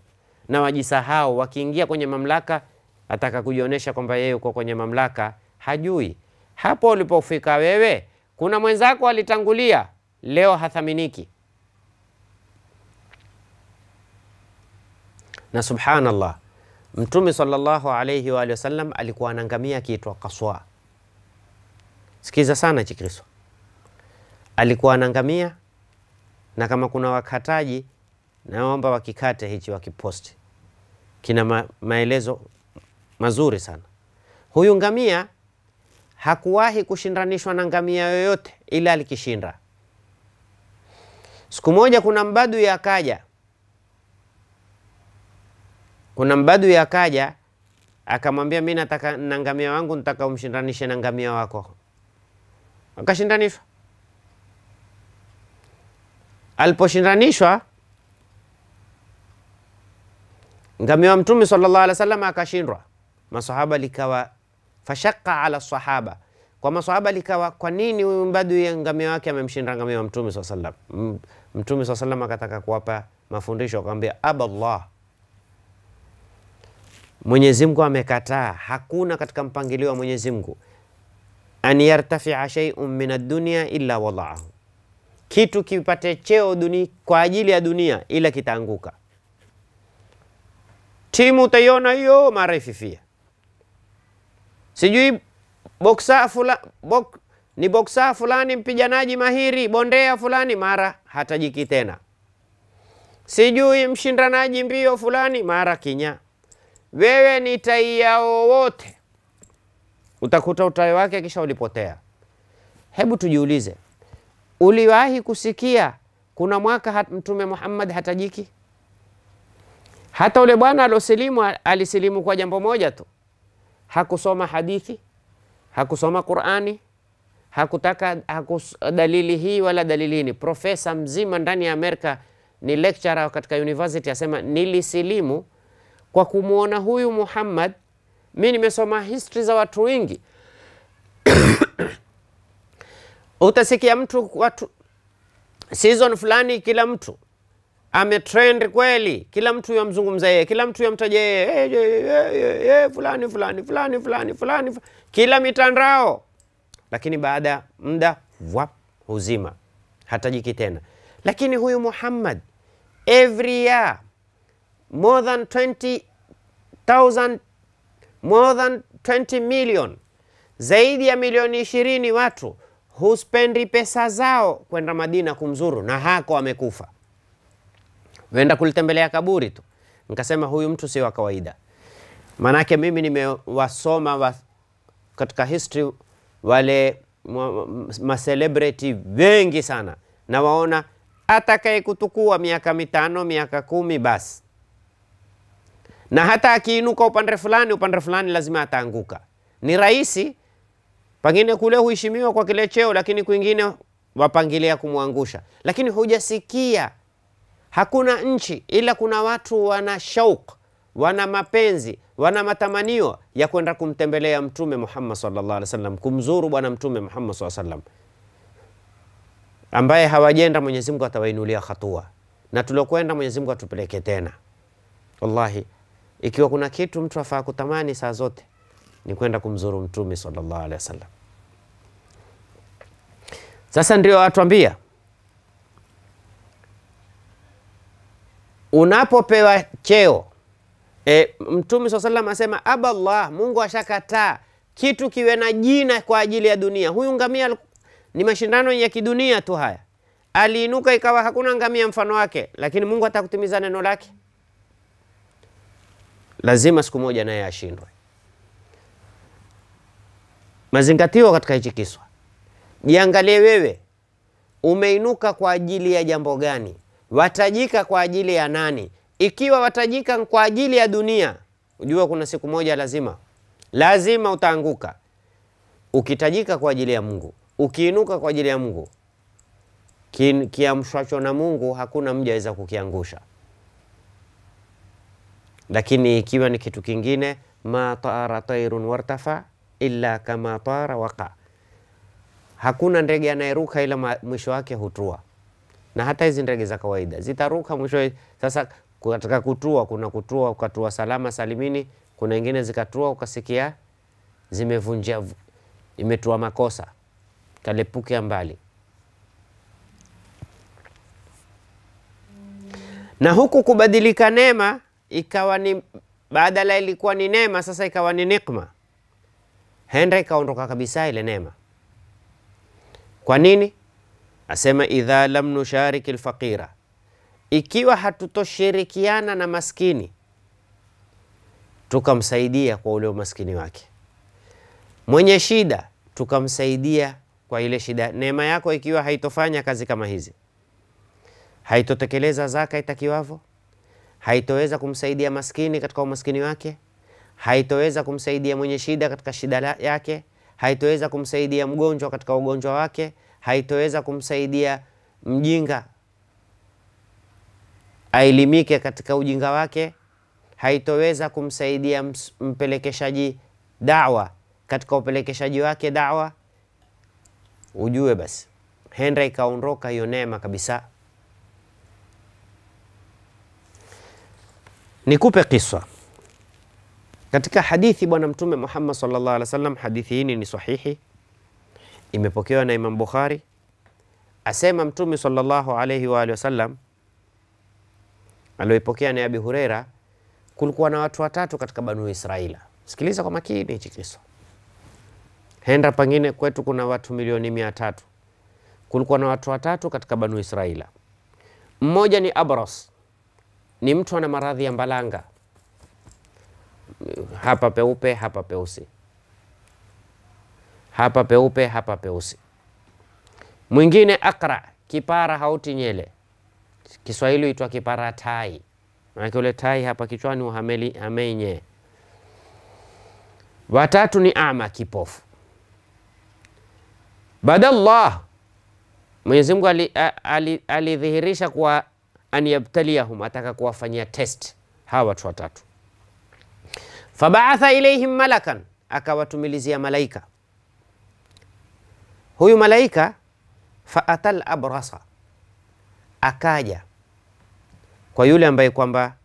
na wajisahau, wakiingia kwenye mamlaka ataka kujionyesha kwamba yeye uko kwenye mamlaka, hajui hapo ulipofika wewe, kuna mwenzako alitangulia, leo hathaminiki. na subhanallah mtume sallallahu alayhi wa alihi wasallam alikuwa anangamia akiitwa Kaswa. Sikiza sana Chikristo, alikuwa anangamia na kama kuna wakataji naomba wakikate hichi wakiposti, kina ma maelezo mazuri sana. Huyu ngamia hakuwahi kushindanishwa na ngamia yoyote, ila alikishinda. Siku moja kuna ya akaja kuna mbadui akaja akamwambia, mi nataka na ngamia wangu nataka umshindanishe na ngamia wako, akashindanishwa. Aliposhindanishwa ngamia wa Mtume sallallahu alaihi wasallam akashindwa, masahaba likawa fashaka ala sahaba kwa maswahaba likawa, kwa nini huyu mbadu ya ngamia wake amemshinda ngamia wa mtume swalla sallam? Mtume swalla sallam akataka kuwapa mafundisho, akamwambia aballah Mwenyezi Mungu amekataa, hakuna katika mpangilio wa Mwenyezi Mungu an yartafia shay'un min ad-dunya illa wadaahu, kitu kipate cheo duni, kwa ajili ya dunia ila kitaanguka. Timu utaiona hiyo mara ififia, sijui boksa fula, bok, ni boksa fulani mpiganaji mahiri bondea fulani mara hatajiki tena, sijui mshindanaji mbio fulani mara kinya wewe ni taia wowote, utakuta utai wake kisha ulipotea. Hebu tujiulize, uliwahi kusikia kuna mwaka hat, Mtume Muhammad hatajiki? Hata ule bwana aliosilimu alisilimu kwa jambo moja tu, hakusoma hadithi, hakusoma Qurani, hakutaka hakus, dalili hii wala dalili hii. Ni profesa mzima ndani ya Amerika, ni lecturer katika university, asema nilisilimu kwa kumwona huyu Muhammad. Mi nimesoma history za watu wengi utasikia mtu watu season fulani, kila mtu ametrend kweli, kila mtu yamzungumza yeye, kila mtu yamtaja yeye, hey, fulani fulani fulani fulani fulani, kila mitandao. Lakini baada ya muda wap, huzima, hatajiki tena. Lakini huyu Muhammad every year more than 20,000 more than 20 million, zaidi ya milioni ishirini watu huspendi pesa zao kwenda Madina kumzuru, na hako amekufa, wenda kulitembelea kaburi tu. Nikasema huyu mtu si wa kawaida, maanake mimi nimewasoma wa, katika history wale macelebrity wengi sana, na waona atakaye kutukua miaka mitano miaka kumi basi na hata akiinuka upande fulani, upande fulani lazima ataanguka. Ni rahisi pengine kule huheshimiwa kwa kile cheo, lakini kwingine wapangilia kumwangusha. Lakini hujasikia hakuna nchi ila kuna watu wana shauk wana mapenzi, wana matamanio ya kwenda kumtembelea Mtume Muhammad sallallahu alaihi wasallam, kumzuru Bwana Mtume Muhammad sallallahu alaihi wasallam, ambaye hawajenda Mwenyezi Mungu atawainulia hatua, na tuliokwenda Mwenyezi Mungu atupeleke tena, wallahi. Ikiwa kuna kitu mtu afaa kutamani saa zote ni kwenda kumzuru Mtume sallallahu alaihi wasallam. Sasa ndio atuambia unapopewa cheo e, Mtume sallallahu alaihi asema aballah, Mungu ashakataa kitu kiwe na jina kwa ajili ya dunia. Huyu ngamia ni mashindano ya kidunia tu haya, aliinuka ikawa hakuna ngamia mfano wake, lakini Mungu atakutimiza neno lake lazima siku moja naye ashindwe. Mazingatio katika hichi kiswa, jiangalie wewe umeinuka kwa ajili ya jambo gani? Watajika kwa ajili ya nani? Ikiwa watajika kwa ajili ya dunia, ujua kuna siku moja lazima lazima utaanguka. Ukitajika kwa ajili ya Mungu, ukiinuka kwa ajili ya Mungu, kiamshwacho na Mungu hakuna mja aweza kukiangusha. Lakini ikiwa ni kitu kingine, ma tara tairun wartafa illa kama tara waqa, hakuna ndege anayeruka ila mwisho wake hutua. Na hata hizi ndege za kawaida zitaruka mwisho. Sasa katika kutua, kuna kutua ukatua salama salimini, kuna ingine zikatua ukasikia zimevunja imetua makosa kalepuke mbali na huku kubadilika neema ikawa ni badala ilikuwa ni neema, sasa ikawa ni nikma, henda ikaondoka kabisa ile neema. Kwa nini? Asema idha lam nushariki lfaqira, ikiwa hatutoshirikiana na maskini tukamsaidia kwa ule umaskini wake, mwenye shida tukamsaidia kwa ile shida. Neema yako ikiwa haitofanya kazi kama hizi, haitotekeleza zaka itakiwavo haitoweza kumsaidia maskini katika umaskini wake, haitoweza kumsaidia mwenye shida katika shida yake, haitoweza kumsaidia mgonjwa katika ugonjwa wake, haitoweza kumsaidia mjinga aelimike katika ujinga wake, haitoweza kumsaidia mpelekeshaji dawa katika upelekeshaji wake dawa. Ujue basi, henda ikaondoka hiyo neema kabisa. Nikupe kisa katika hadithi Bwana Mtume Muhammad sallallahu alaihi wasallam. Hadithi hii ni sahihi, imepokewa na Imam Bukhari. Asema Mtume sallallahu alaihi wa alihi wasallam, alioipokea na Abi Huraira, kulikuwa na watu watatu katika Banu Israila. Sikiliza kwa makini hichi kisa. Henda pangine kwetu kuna watu milioni mia tatu. Kulikuwa na watu watatu katika Banu Israila. Mmoja ni Abras ni mtu ana maradhi ya mbalanga, hapa peupe, hapa peusi, hapa peupe, hapa peusi. Mwingine akra, kipara hauti nyele, Kiswahili huitwa kipara tai, manake ule tai hapa kichwani uhameli Watatu ni ama, kipofu. Badallah, Mwenyezi Mungu alidhihirisha ali, ali kuwa an ataka kuwafanyia test hawa watu watatu. Fabaatha ilaihim malakan, akawatumilizia malaika. Huyu malaika faatal abrasa, akaja kwa yule ambaye kwamba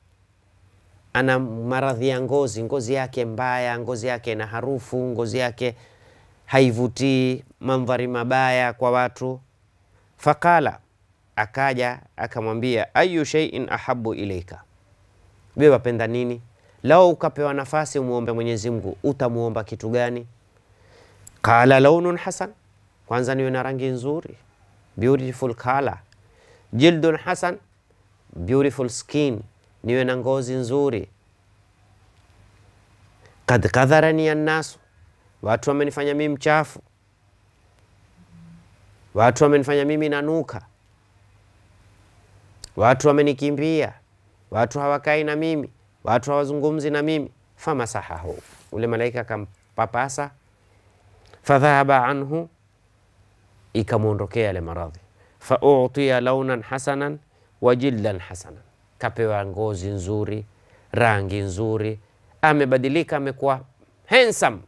ana maradhi ya ngozi, ngozi yake mbaya, ngozi yake na harufu, ngozi yake haivutii, mandhari mabaya kwa watu. Fakala akaja akamwambia, ayu shay'in ahabu ilaika, wewe wapenda nini? Lao ukapewa nafasi umuombe Mwenyezi Mungu utamuomba kitu gani? Qala launun hasan, kwanza niwe na rangi nzuri, beautiful color. Jildun hasan, beautiful skin, niwe na ngozi nzuri. Kad kadharani annasu, watu wamenifanya mimi mchafu, watu wamenifanya mimi nanuka watu wamenikimbia, watu hawakai na mimi, watu hawazungumzi na mimi. Famasahahu, ule malaika akampapasa. Fadhahaba anhu, ikamwondokea yale maradhi. Fautiya launan hasanan wa jildan hasanan, kapewa ngozi nzuri, rangi nzuri, amebadilika, amekuwa handsome.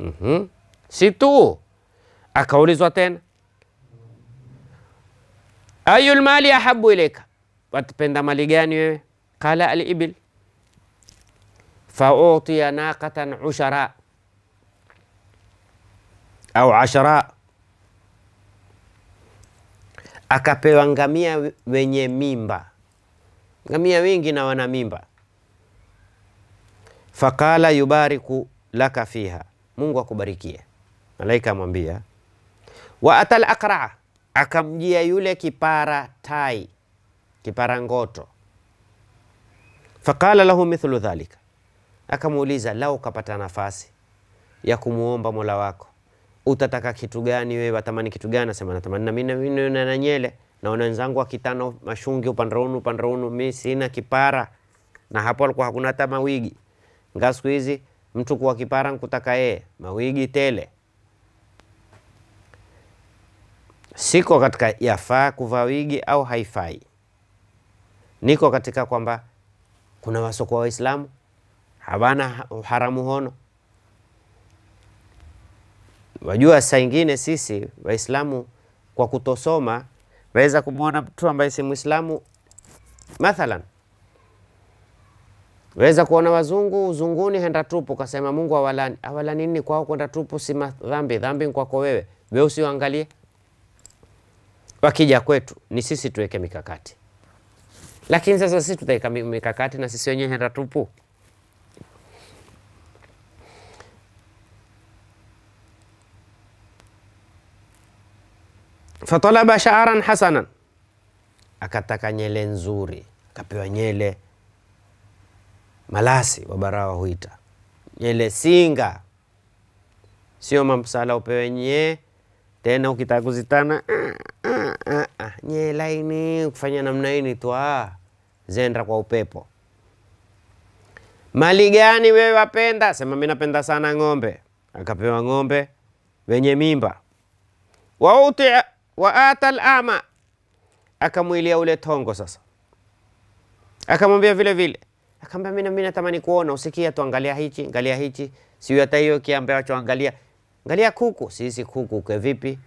mm -hmm. Si tu akaulizwa tena ayu mali ahabu ilaika, watapenda mali gani wewe? Qala alibil, fautiya naqatan ushara au ashara, akapewa ngamia wenye mimba, ngamia wengi na wana mimba. Faqala yubariku laka fiha, Mungu akubarikie. Malaika amwambia wa atal aqraa akamjia yule kipara tai kipara ngoto, faqala lahu mithlu dhalika, akamuuliza lau ukapata nafasi ya kumuomba mola wako utataka kitu gani? Wewe watamani kitu gani? Asema natamani na mimi na nyele naona wenzangu kitano mashungi upande unu upande unu, mi sina kipara, na hapo alikuwa hakuna hata mawigi. Nga hizi mtu kuwa kipara nkutaka yeye mawigi tele siko katika yafaa kuvaa wigi au haifai, niko katika kwamba kuna wasoko wa Waislamu hawana haramu hono. Wajua, saa ingine sisi Waislamu kwa kutosoma waweza kumwona mtu ambaye si muislamu mathalan weza kuona wazungu uzunguni henda tupu, kasema Mungu awalani. Awalani nini? Kwao kwenda tupu si madhambi, dhambi kwako wewe, wewe usiangalie wakija kwetu ni sisi tuweke mikakati. Lakini sasa sisi tutaweka mikakati na sisi wenyewe hera tupu? Fatalaba shaaran hasanan, akataka nyele nzuri, akapewa nyele malasi, wabarawa huita nyele singa, sio mamsala upewe nyee tena ukitaka kuzitana ah, nye laini kufanya namna hii ni twaa zenda kwa upepo. Mali gani wewe wapenda? Sema mimi napenda sana ng'ombe. Akapewa ng'ombe wenye mimba. Wa uti wa atal ama akamwilia ule tongo sasa. Akamwambia vile vile. Akamwambia mimi mimi natamani kuona, usikia tu angalia hichi, angalia hichi. Siyo hata hiyo kiambacho angalia. Angalia kuku, sisi kuku kwa vipi?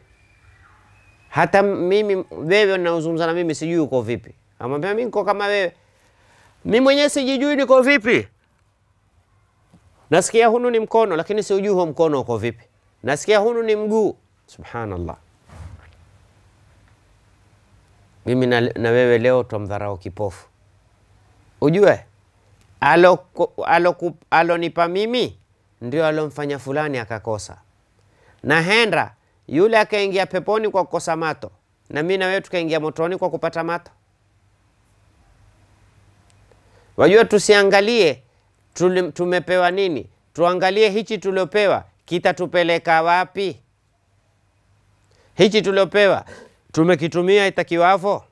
hata mimi wewe unaozungumza na mimi sijui uko vipi. Amwambia mimi niko kama wewe, mimi mwenyewe sijijui niko vipi. Nasikia hunu ni mkono, lakini siujui huo mkono uko vipi. Nasikia hunu ni mguu. Subhanallah. Mimi na, na wewe leo twamdharau kipofu, ujue alonipa alo, alo, alo mimi ndio alomfanya fulani akakosa na henda yule akaingia peponi kwa kukosa mato, na mimi na wewe tukaingia motoni kwa kupata mato. Wajua, tusiangalie tumepewa nini, tuangalie hichi tuliopewa kitatupeleka wapi. Hichi tuliopewa tumekitumia itakiwavo?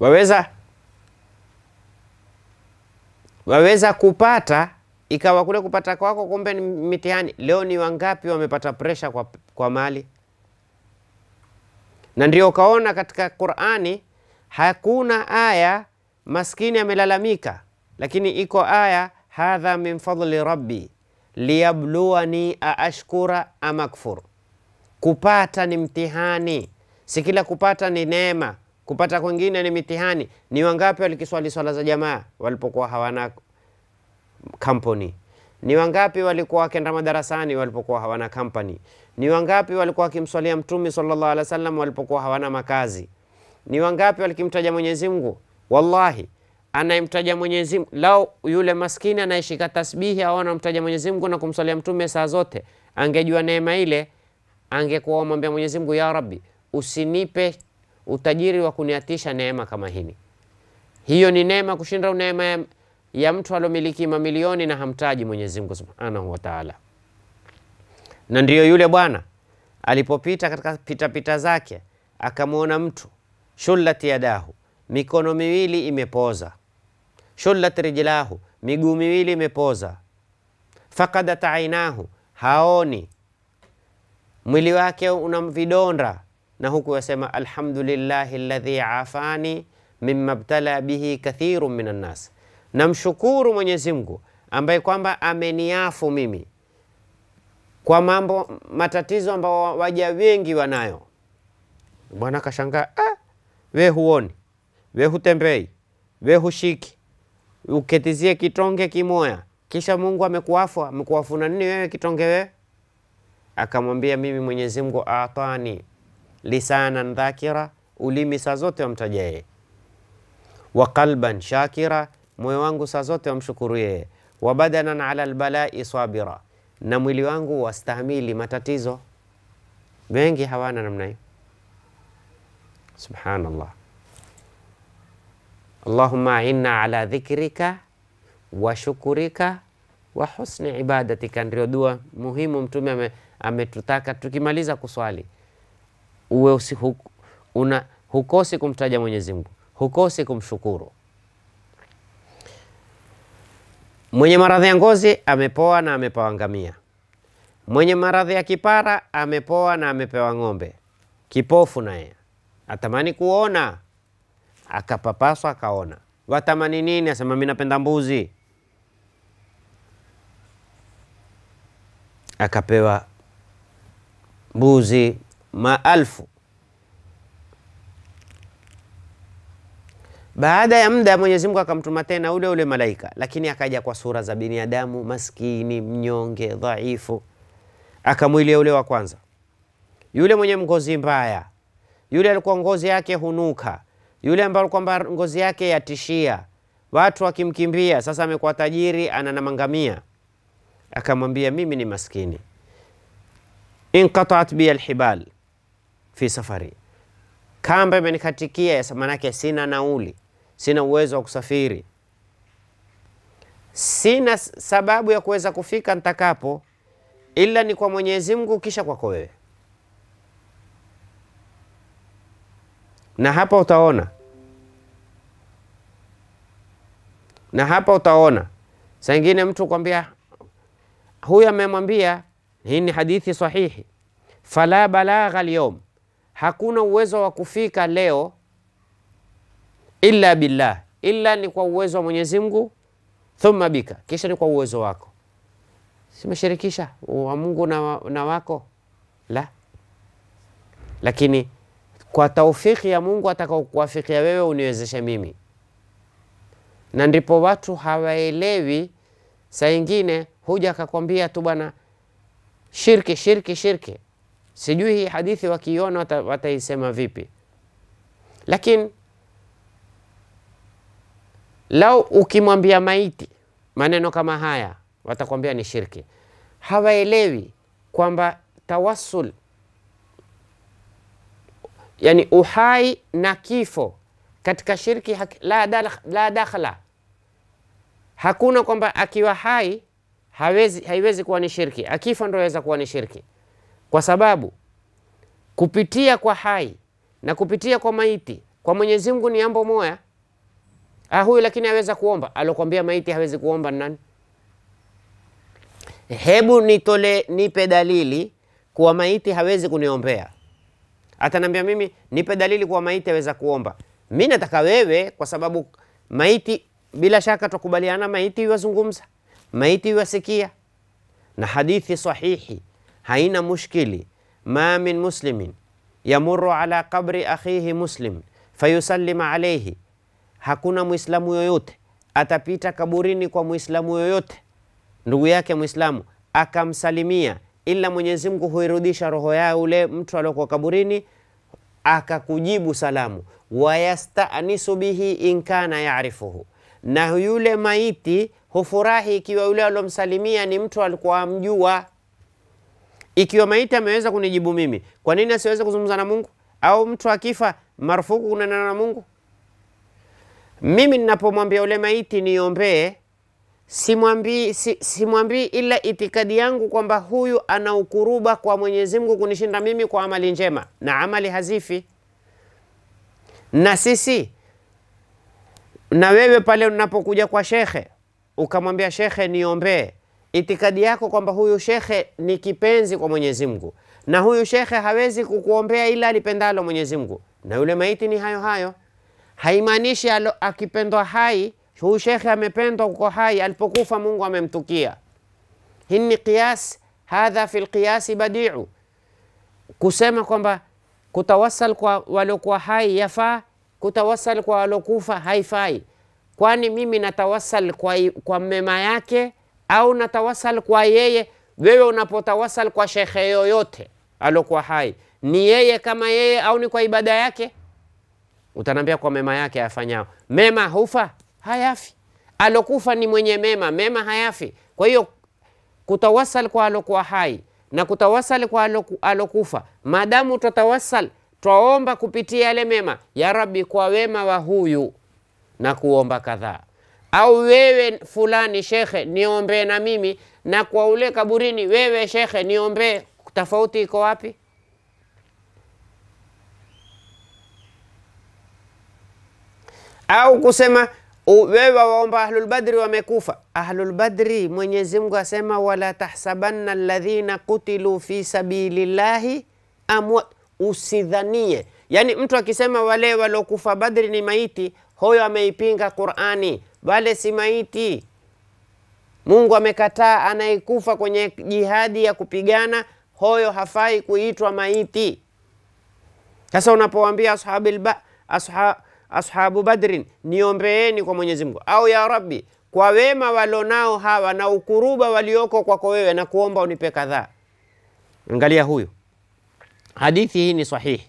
Waweza waweza kupata ikawa kule kupata kwako kumbe ni mitihani. Leo ni wangapi wamepata presha kwa, kwa mali? Na ndio ukaona katika Qur'ani hakuna aya maskini amelalamika, lakini iko aya hadha min fadli rabbi liyabluwani aashkura amakfur. Kupata ni mtihani, si kila kupata ni neema. Kupata kwingine ni mitihani. Ni wangapi walikiswali swala za jamaa walipokuwa hawanako? company ni wangapi walikuwa wakenda madarasani walipokuwa hawana company? Ni wangapi walikuwa wakimswalia Mtume sallallahu alaihi wasallam walipokuwa hawana makazi? Ni wangapi walikimtaja Mwenyezi Mungu? Wallahi, anayemtaja Mwenyezi Mungu lau yule maskini anayeshika tasbihi au anamtaja Mwenyezi Mungu na kumswalia Mtume saa zote, angejua neema ile, angekuwa amwambia Mwenyezi Mungu, ya Rabbi, usinipe utajiri wa kuniatisha neema kama hili. Hiyo ni neema kushinda neema ya mtu alomiliki mamilioni na hamtaji Mwenyezi Mungu Subhanahu wa Ta'ala. Na ndiyo yule bwana alipopita katika pitapita zake akamwona mtu shullati yadahu, mikono miwili imepoza, shullat rijlahu, miguu miwili imepoza, faqadat ainahu, haoni, mwili wake una vidonda, na huku yasema alhamdulillahi alladhi afani mimma btala bihi kathirun minan nas Namshukuru Mwenyezi Mungu ambaye kwamba ameniafu mimi kwa mambo matatizo ambao waja wengi wanayo. Bwana kashangaa ah, we huoni, we hutembei, we hushiki, uketizie kitonge kimoya, kisha Mungu amekuafu. Amekuafu na nini wewe kitonge wewe? Akamwambia, mimi Mwenyezi Mungu atani lisanan dhakira, ulimi saa zote wamtaja wa kalban shakira moyo wangu saa zote wamshukuru yeye, wa badanan ala lbalai sabira, na mwili wangu wastahimili matatizo. Wengi hawana namna hiyo. Subhanallah. Allahumma inna ala dhikrika wa shukurika wa husni ibadatika, ndio dua muhimu Mtume ametutaka tukimaliza kuswali uwe usi huk, una, hukosi kumtaja Mwenyezi Mungu, hukosi kumshukuru. Mwenye maradhi ya ngozi amepoa na amepewa ngamia. Mwenye maradhi ya kipara amepoa na amepewa ng'ombe. Kipofu naye atamani kuona, akapapaswa akaona. Watamani nini? Asema mimi napenda mbuzi, akapewa mbuzi maelfu. Baada ya muda Mwenyezi Mungu akamtuma tena ule ule malaika, lakini akaja kwa sura za binadamu, maskini, mnyonge, dhaifu. Akamwilia ule wa kwanza, yule mwenye ngozi mbaya, yule alikuwa ngozi yake hunuka, yule ambaye kwamba ngozi yake yatishia watu wakimkimbia. Sasa amekuwa tajiri, ana na mangamia. Akamwambia, mimi ni maskini, inqataat bi alhibal fi safari, kamba imenikatikia, maanake sina nauli sina uwezo wa kusafiri, sina sababu ya kuweza kufika nitakapo, ila ni kwa Mwenyezi Mungu, kisha kwako wewe. Na hapa utaona na hapa utaona saingine mtu kwambia huyu amemwambia, hii ni hadithi sahihi, fala balagha alyawm, hakuna uwezo wa kufika leo illa billah, illa ni kwa uwezo wa Mwenyezi Mungu, thumma bika, kisha ni kwa uwezo wako. Simeshirikisha wa Mungu na, na wako la, lakini kwa taufiki ya Mungu atakaokuwafikia wewe, uniwezeshe mimi. Na ndipo watu hawaelewi. Saa ingine huja akakwambia tu bwana, shirki shirki shirki. Sijui hii hadithi wakiiona wataisema vipi, lakini Lau ukimwambia maiti maneno kama haya, watakwambia ni shirki. Hawaelewi kwamba tawassul, yani uhai na kifo katika shirki la, la dakhla, hakuna kwamba akiwa hai hawezi, haiwezi kuwa ni shirki, akifa ndo aweza kuwa ni shirki, kwa sababu kupitia kwa hai na kupitia kwa maiti kwa Mwenyezi Mungu ni jambo moya Ah, huyu lakini aweza kuomba. Alokwambia maiti hawezi kuomba nani? Hebu nitole, nipe dalili kuwa maiti hawezi kuniombea. Atanambia mimi, nipe dalili kuwa maiti aweza kuomba. Mimi nataka wewe, kwa sababu maiti, bila shaka tukubaliana, maiti iwazungumza, maiti iwasikia, na hadithi sahihi haina mushkili, ma min muslimin yamuru ala qabri akhihi muslim fayusallima alayhi hakuna mwislamu yoyote atapita kaburini kwa mwislamu yoyote ndugu yake mwislamu akamsalimia ila Mwenyezi Mungu huirudisha roho yao ule mtu aliyokuwa kaburini akakujibu salamu, wayastanisu bihi inkana yarifuhu, na yule maiti hufurahi ikiwa yule alomsalimia ni mtu alikuwa amjua. Ikiwa maiti ameweza kunijibu mimi, kwa nini asiweze kuzungumza na Mungu? Au mtu akifa marufuku kunena na Mungu? Mimi ninapomwambia ule maiti niombee, simwambii si, ila itikadi yangu kwamba huyu ana ukuruba kwa Mwenyezi Mungu kunishinda mimi kwa amali njema, na amali hazifi. Na sisi na wewe pale unapokuja kwa shekhe ukamwambia shekhe, niombee, itikadi yako kwamba huyu shekhe ni kipenzi kwa Mwenyezi Mungu, na huyu shekhe hawezi kukuombea ila alipendalo Mwenyezi Mungu, na yule maiti ni hayo hayo haimaanishi akipendwa hai huyu shekhe amependwa uko hai, alipokufa Mungu amemtukia. Hii ni qiyas, hadha fi lqiyasi badiu, kusema kwamba kutawasal kwa waliokuwa hai yafaa, kutawasal kwa waliokufa haifai. Kwani mimi natawasal kwa, kwa mema yake au natawasal kwa yeye? Wewe unapotawasal kwa shekhe yoyote aliokuwa hai, ni yeye kama yeye au ni kwa ibada yake? utanambia kwa mema yake afanyao. Mema hufa hayafi, alokufa ni mwenye mema, mema hayafi. Kwa hiyo kutawasal kwa alokuwa hai na kutawasal kwa aloku, alokufa, maadamu twatawasal twaomba kupitia yale mema ya Rabbi kwa wema wa huyu na kuomba kadhaa au wewe fulani shekhe, niombee na mimi na kwa ule kaburini, wewe shekhe niombee. Tofauti iko wapi? au kusema wewe waomba ahlulbadri wamekufa. Ahlulbadri, Mwenyezi Mungu asema wala tahsabanna alladhina kutilu fi sabilillahi amwat, usidhanie. Yani mtu akisema wale waliokufa Badri ni maiti, huyo ameipinga Qurani, wale si maiti. Mungu amekataa anayekufa kwenye jihadi ya kupigana, hoyo hafai kuitwa maiti. Sasa unapowaambia ashabil ba ashabu badrin, niombeeni kwa Mwenyezi Mungu. Au ya Rabbi, kwa wema walonao hawa na ukuruba walioko kwako wewe, na kuomba unipe kadhaa. Angalia huyu, hadithi hii ni sahihi.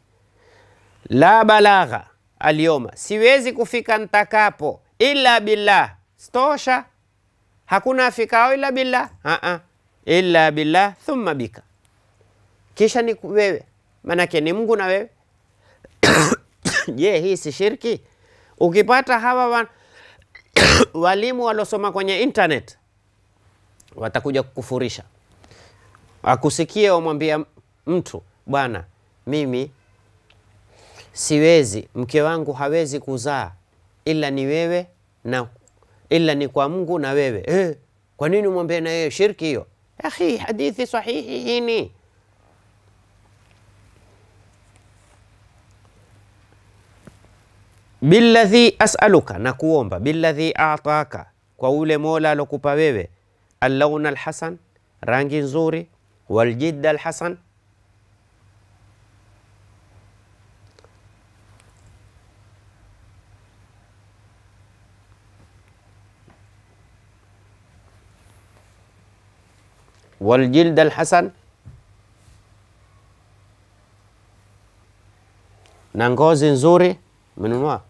La balagha alioma, siwezi kufika ntakapo ila billah, stosha hakuna afikao ila billah. Aa, ila billah thumma bika, kisha ni wewe, manake ni Mungu na wewe Je, hii si shirki? Ukipata hawa wa, walimu walosoma kwenye internet watakuja kukufurisha, akusikie wamwambia mtu bwana, mimi siwezi, mke wangu hawezi kuzaa ila ni wewe na ila ni kwa Mungu na wewe eh. Kwa nini umwambie na yeye shirki hiyo? Akhi, hadithi sahihi hii ni billadhi asaluka, na kuomba billadhi ataka, kwa ule mola alokupa wewe, allauna alhasan, rangi nzuri, waljidda alhasan, والجلد الحسن نانغوزي نزوري Umenunua?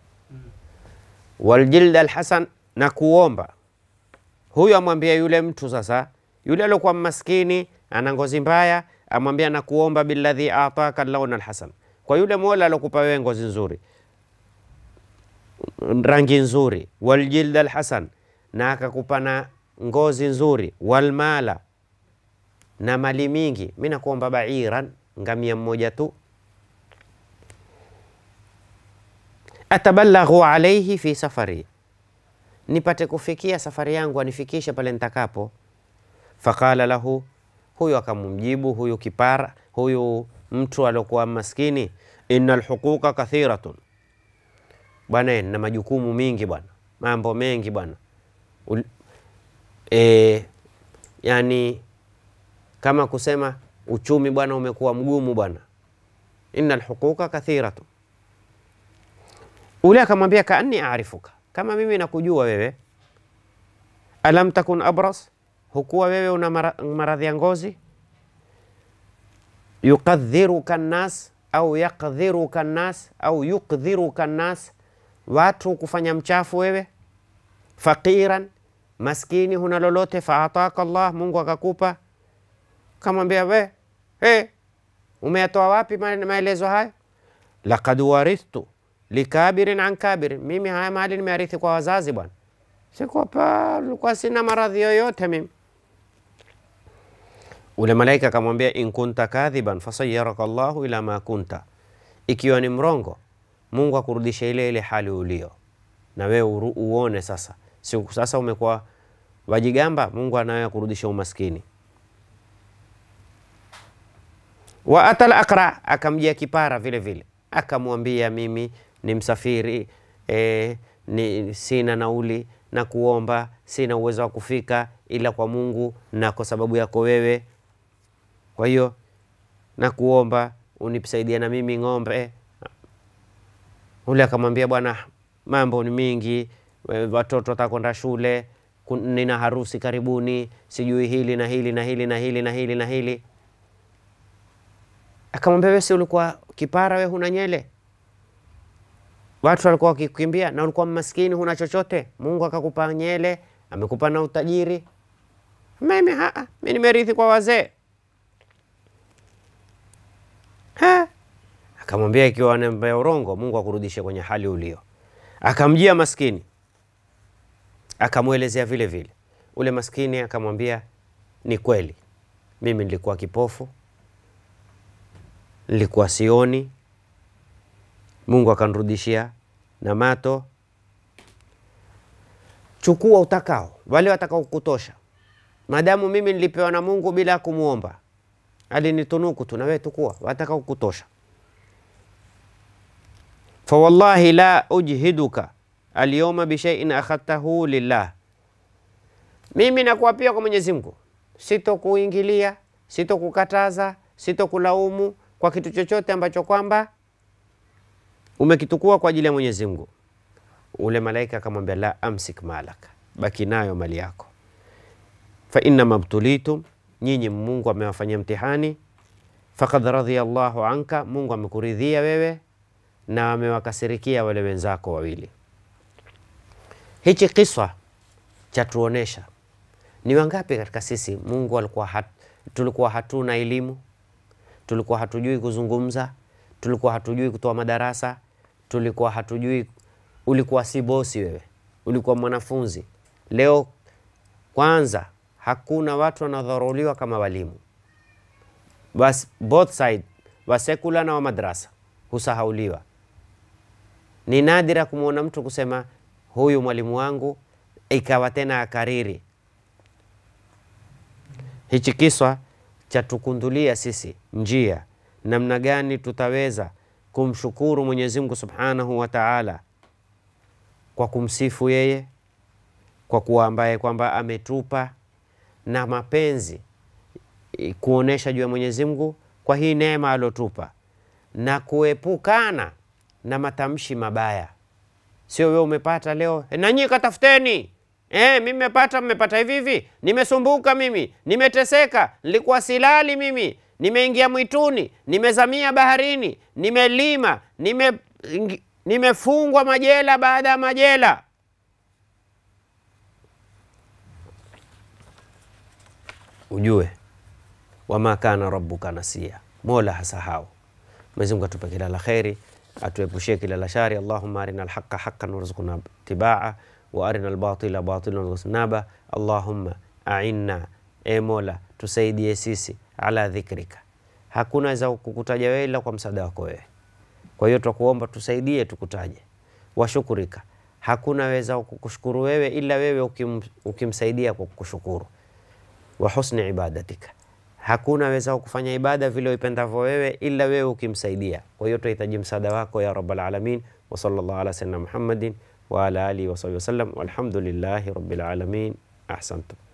Waljilda alhasan, na kuomba. Huyu amwambia yule mtu sasa, yule aliokuwa maskini ana ngozi mbaya, amwambia na kuomba, ataka launa alhasan, kwa yule mola alokupa wewe ngozi nzuri, rangi nzuri, waljilda alhasan, na akakupa na ngozi nzuri, walmala, na mali mingi. Mimi nakuomba bairan, ngamia mmoja tu atabalaghu alaihi fi safari, nipate kufikia safari yangu, anifikishe pale nitakapo. Faqala lahu, huyu akamjibu huyu kipara, huyu mtu aliokuwa maskini, inna lhuquqa kathiratun, bwana na majukumu mingi bwana, mambo mengi bwana e, yani kama kusema uchumi bwana umekuwa mgumu bwana, inna lhuquqa kathiratun Ule akamwambia kaanni aarifuka, kama mimi nakujua wewe. Alam takun abras, hukuwa wewe una maradhi ya ngozi. Yukadhiruka nnas au yakdhiruka nnas au yukdhiruka nnas, watu kufanya mchafu wewe. Faqiran, maskini, huna lolote. Faataka Allah, Mungu akakupa. Kamwambia we, hey, umeyatoa wapi maelezo hayo? Lakad warithtu likabirin an kabirin. Mimi haya mali nimearithi kwa wazazi bwana, sikuwa kwa sina maradhi yoyote mimi. Ule malaika akamwambia, in kunta kadhiban fasayaraka llahu ila ma kunta, ikiwa ni mrongo Mungu akurudisha ile ile hali ulio na wewe uone sasa. Siku sasa umekuwa wajigamba, Mungu anawe kurudisha umaskini. Wa atal aqra, akamjia kipara vile vile, akamwambia mimi ni msafiri e, ni, sina nauli na kuomba, sina uwezo wa kufika ila kwa Mungu na kwa sababu yako wewe. Kwa hiyo na kuomba na mimi ng'ombe. Ule akamwambia bwana, mambo ni mingi, watoto watakwenda shule, nina harusi karibuni, sijui hili na hili na hili na hili na hili na hili. Akamwambia, wewe si ulikuwa kipara, we huna nyele Watu walikuwa wakikimbia na ulikuwa maskini, huna chochote, Mungu akakupa nyele, amekupa na utajiri. Mimi haa, mimi nimerithi kwa wazee. Akamwambia, ikiwa wanambea urongo, Mungu akurudishe kwenye hali ulio. Akamjia maskini, akamwelezea vile vile. Ule maskini akamwambia, ni kweli mimi nilikuwa kipofu, nilikuwa sioni, Mungu akanrudishia na mato. Chukua utakao, wale watakao kutosha, madamu mimi nilipewa na Mungu bila kumwomba, alinitunuku tu, na wewe tukua watakao kutosha. Fa wallahi la ujhiduka alyoma bi shay'in akhadtahu lillah, mimi pia kwa Mwenyezi Mungu, sitokuingilia, sitokukataza, sitokulaumu kwa kitu chochote ambacho kwamba umekitukua kwa ajili ya Mwenyezi Mungu. Ule malaika akamwambia, la amsik malak, baki nayo mali yako. Fa inna mabtulitum, nyinyi Mungu amewafanyia mtihani. Fakad radhiya Allahu anka, Mungu amekuridhia wewe na amewakasirikia wale wenzako wawili. Hichi kisa chatuonesha ni wangapi katika sisi Mungu alikuwa hat, tulikuwa hatuna elimu, tulikuwa hatujui kuzungumza, tulikuwa hatujui kutoa madarasa, tulikuwa hatujui, ulikuwa si bosi wewe, ulikuwa mwanafunzi. Leo kwanza hakuna watu wanadharuliwa kama walimu, bas both side wa sekula na wa madrasa husahauliwa. Ni nadira kumwona mtu kusema huyu mwalimu wangu, ikawa tena akariri hichi kiswa cha tukundulia sisi njia namna gani tutaweza kumshukuru Mwenyezi Mungu Subhanahu wa Ta'ala kwa kumsifu yeye kwa kuwa ambaye kwamba ametupa na mapenzi eh, kuonesha juu ya Mwenyezi Mungu kwa hii neema alotupa na kuepukana na matamshi mabaya. Sio wewe umepata leo e, nyinyi katafuteni e, mimi nimepata, mmepata hivi hivi, nimesumbuka mimi, nimeteseka, nilikuwa silali mimi nimeingia mwituni, nimezamia baharini, nimelima, nime nimefungwa majela baada ya majela. Ujue wama kana rabbuka nasia, mola hasahau. Mwenyezi Mungu atupe kila la kheri, atuepushie kila la shari. Allahumma arina alhaqa haqqan warzuqna tibaa wa arina albatila batila warzuqna naba. Allahumma ainna, e mola tusaidie sisi ala dhikrika, hakuna za kukutaja wewe ila kwa msaada wako wewe. Kwa hiyo twakuomba tusaidie tukutaje. washukurika hakuna weza kukushukuru wewe ila wewe ukim, ukimsaidia kwa kukushukuru. Wa husni ibadatika, hakuna weza kufanya ibada vile uipendavyo wewe ila wewe ukimsaidia. Kwa hiyo tunahitaji msaada wako ya rabbal alamin. Wa sallallahu ala sayyidina Muhammadin wa ala alihi wa sahbihi wasallam, walhamdulillahi rabbil alamin. Ahsantum.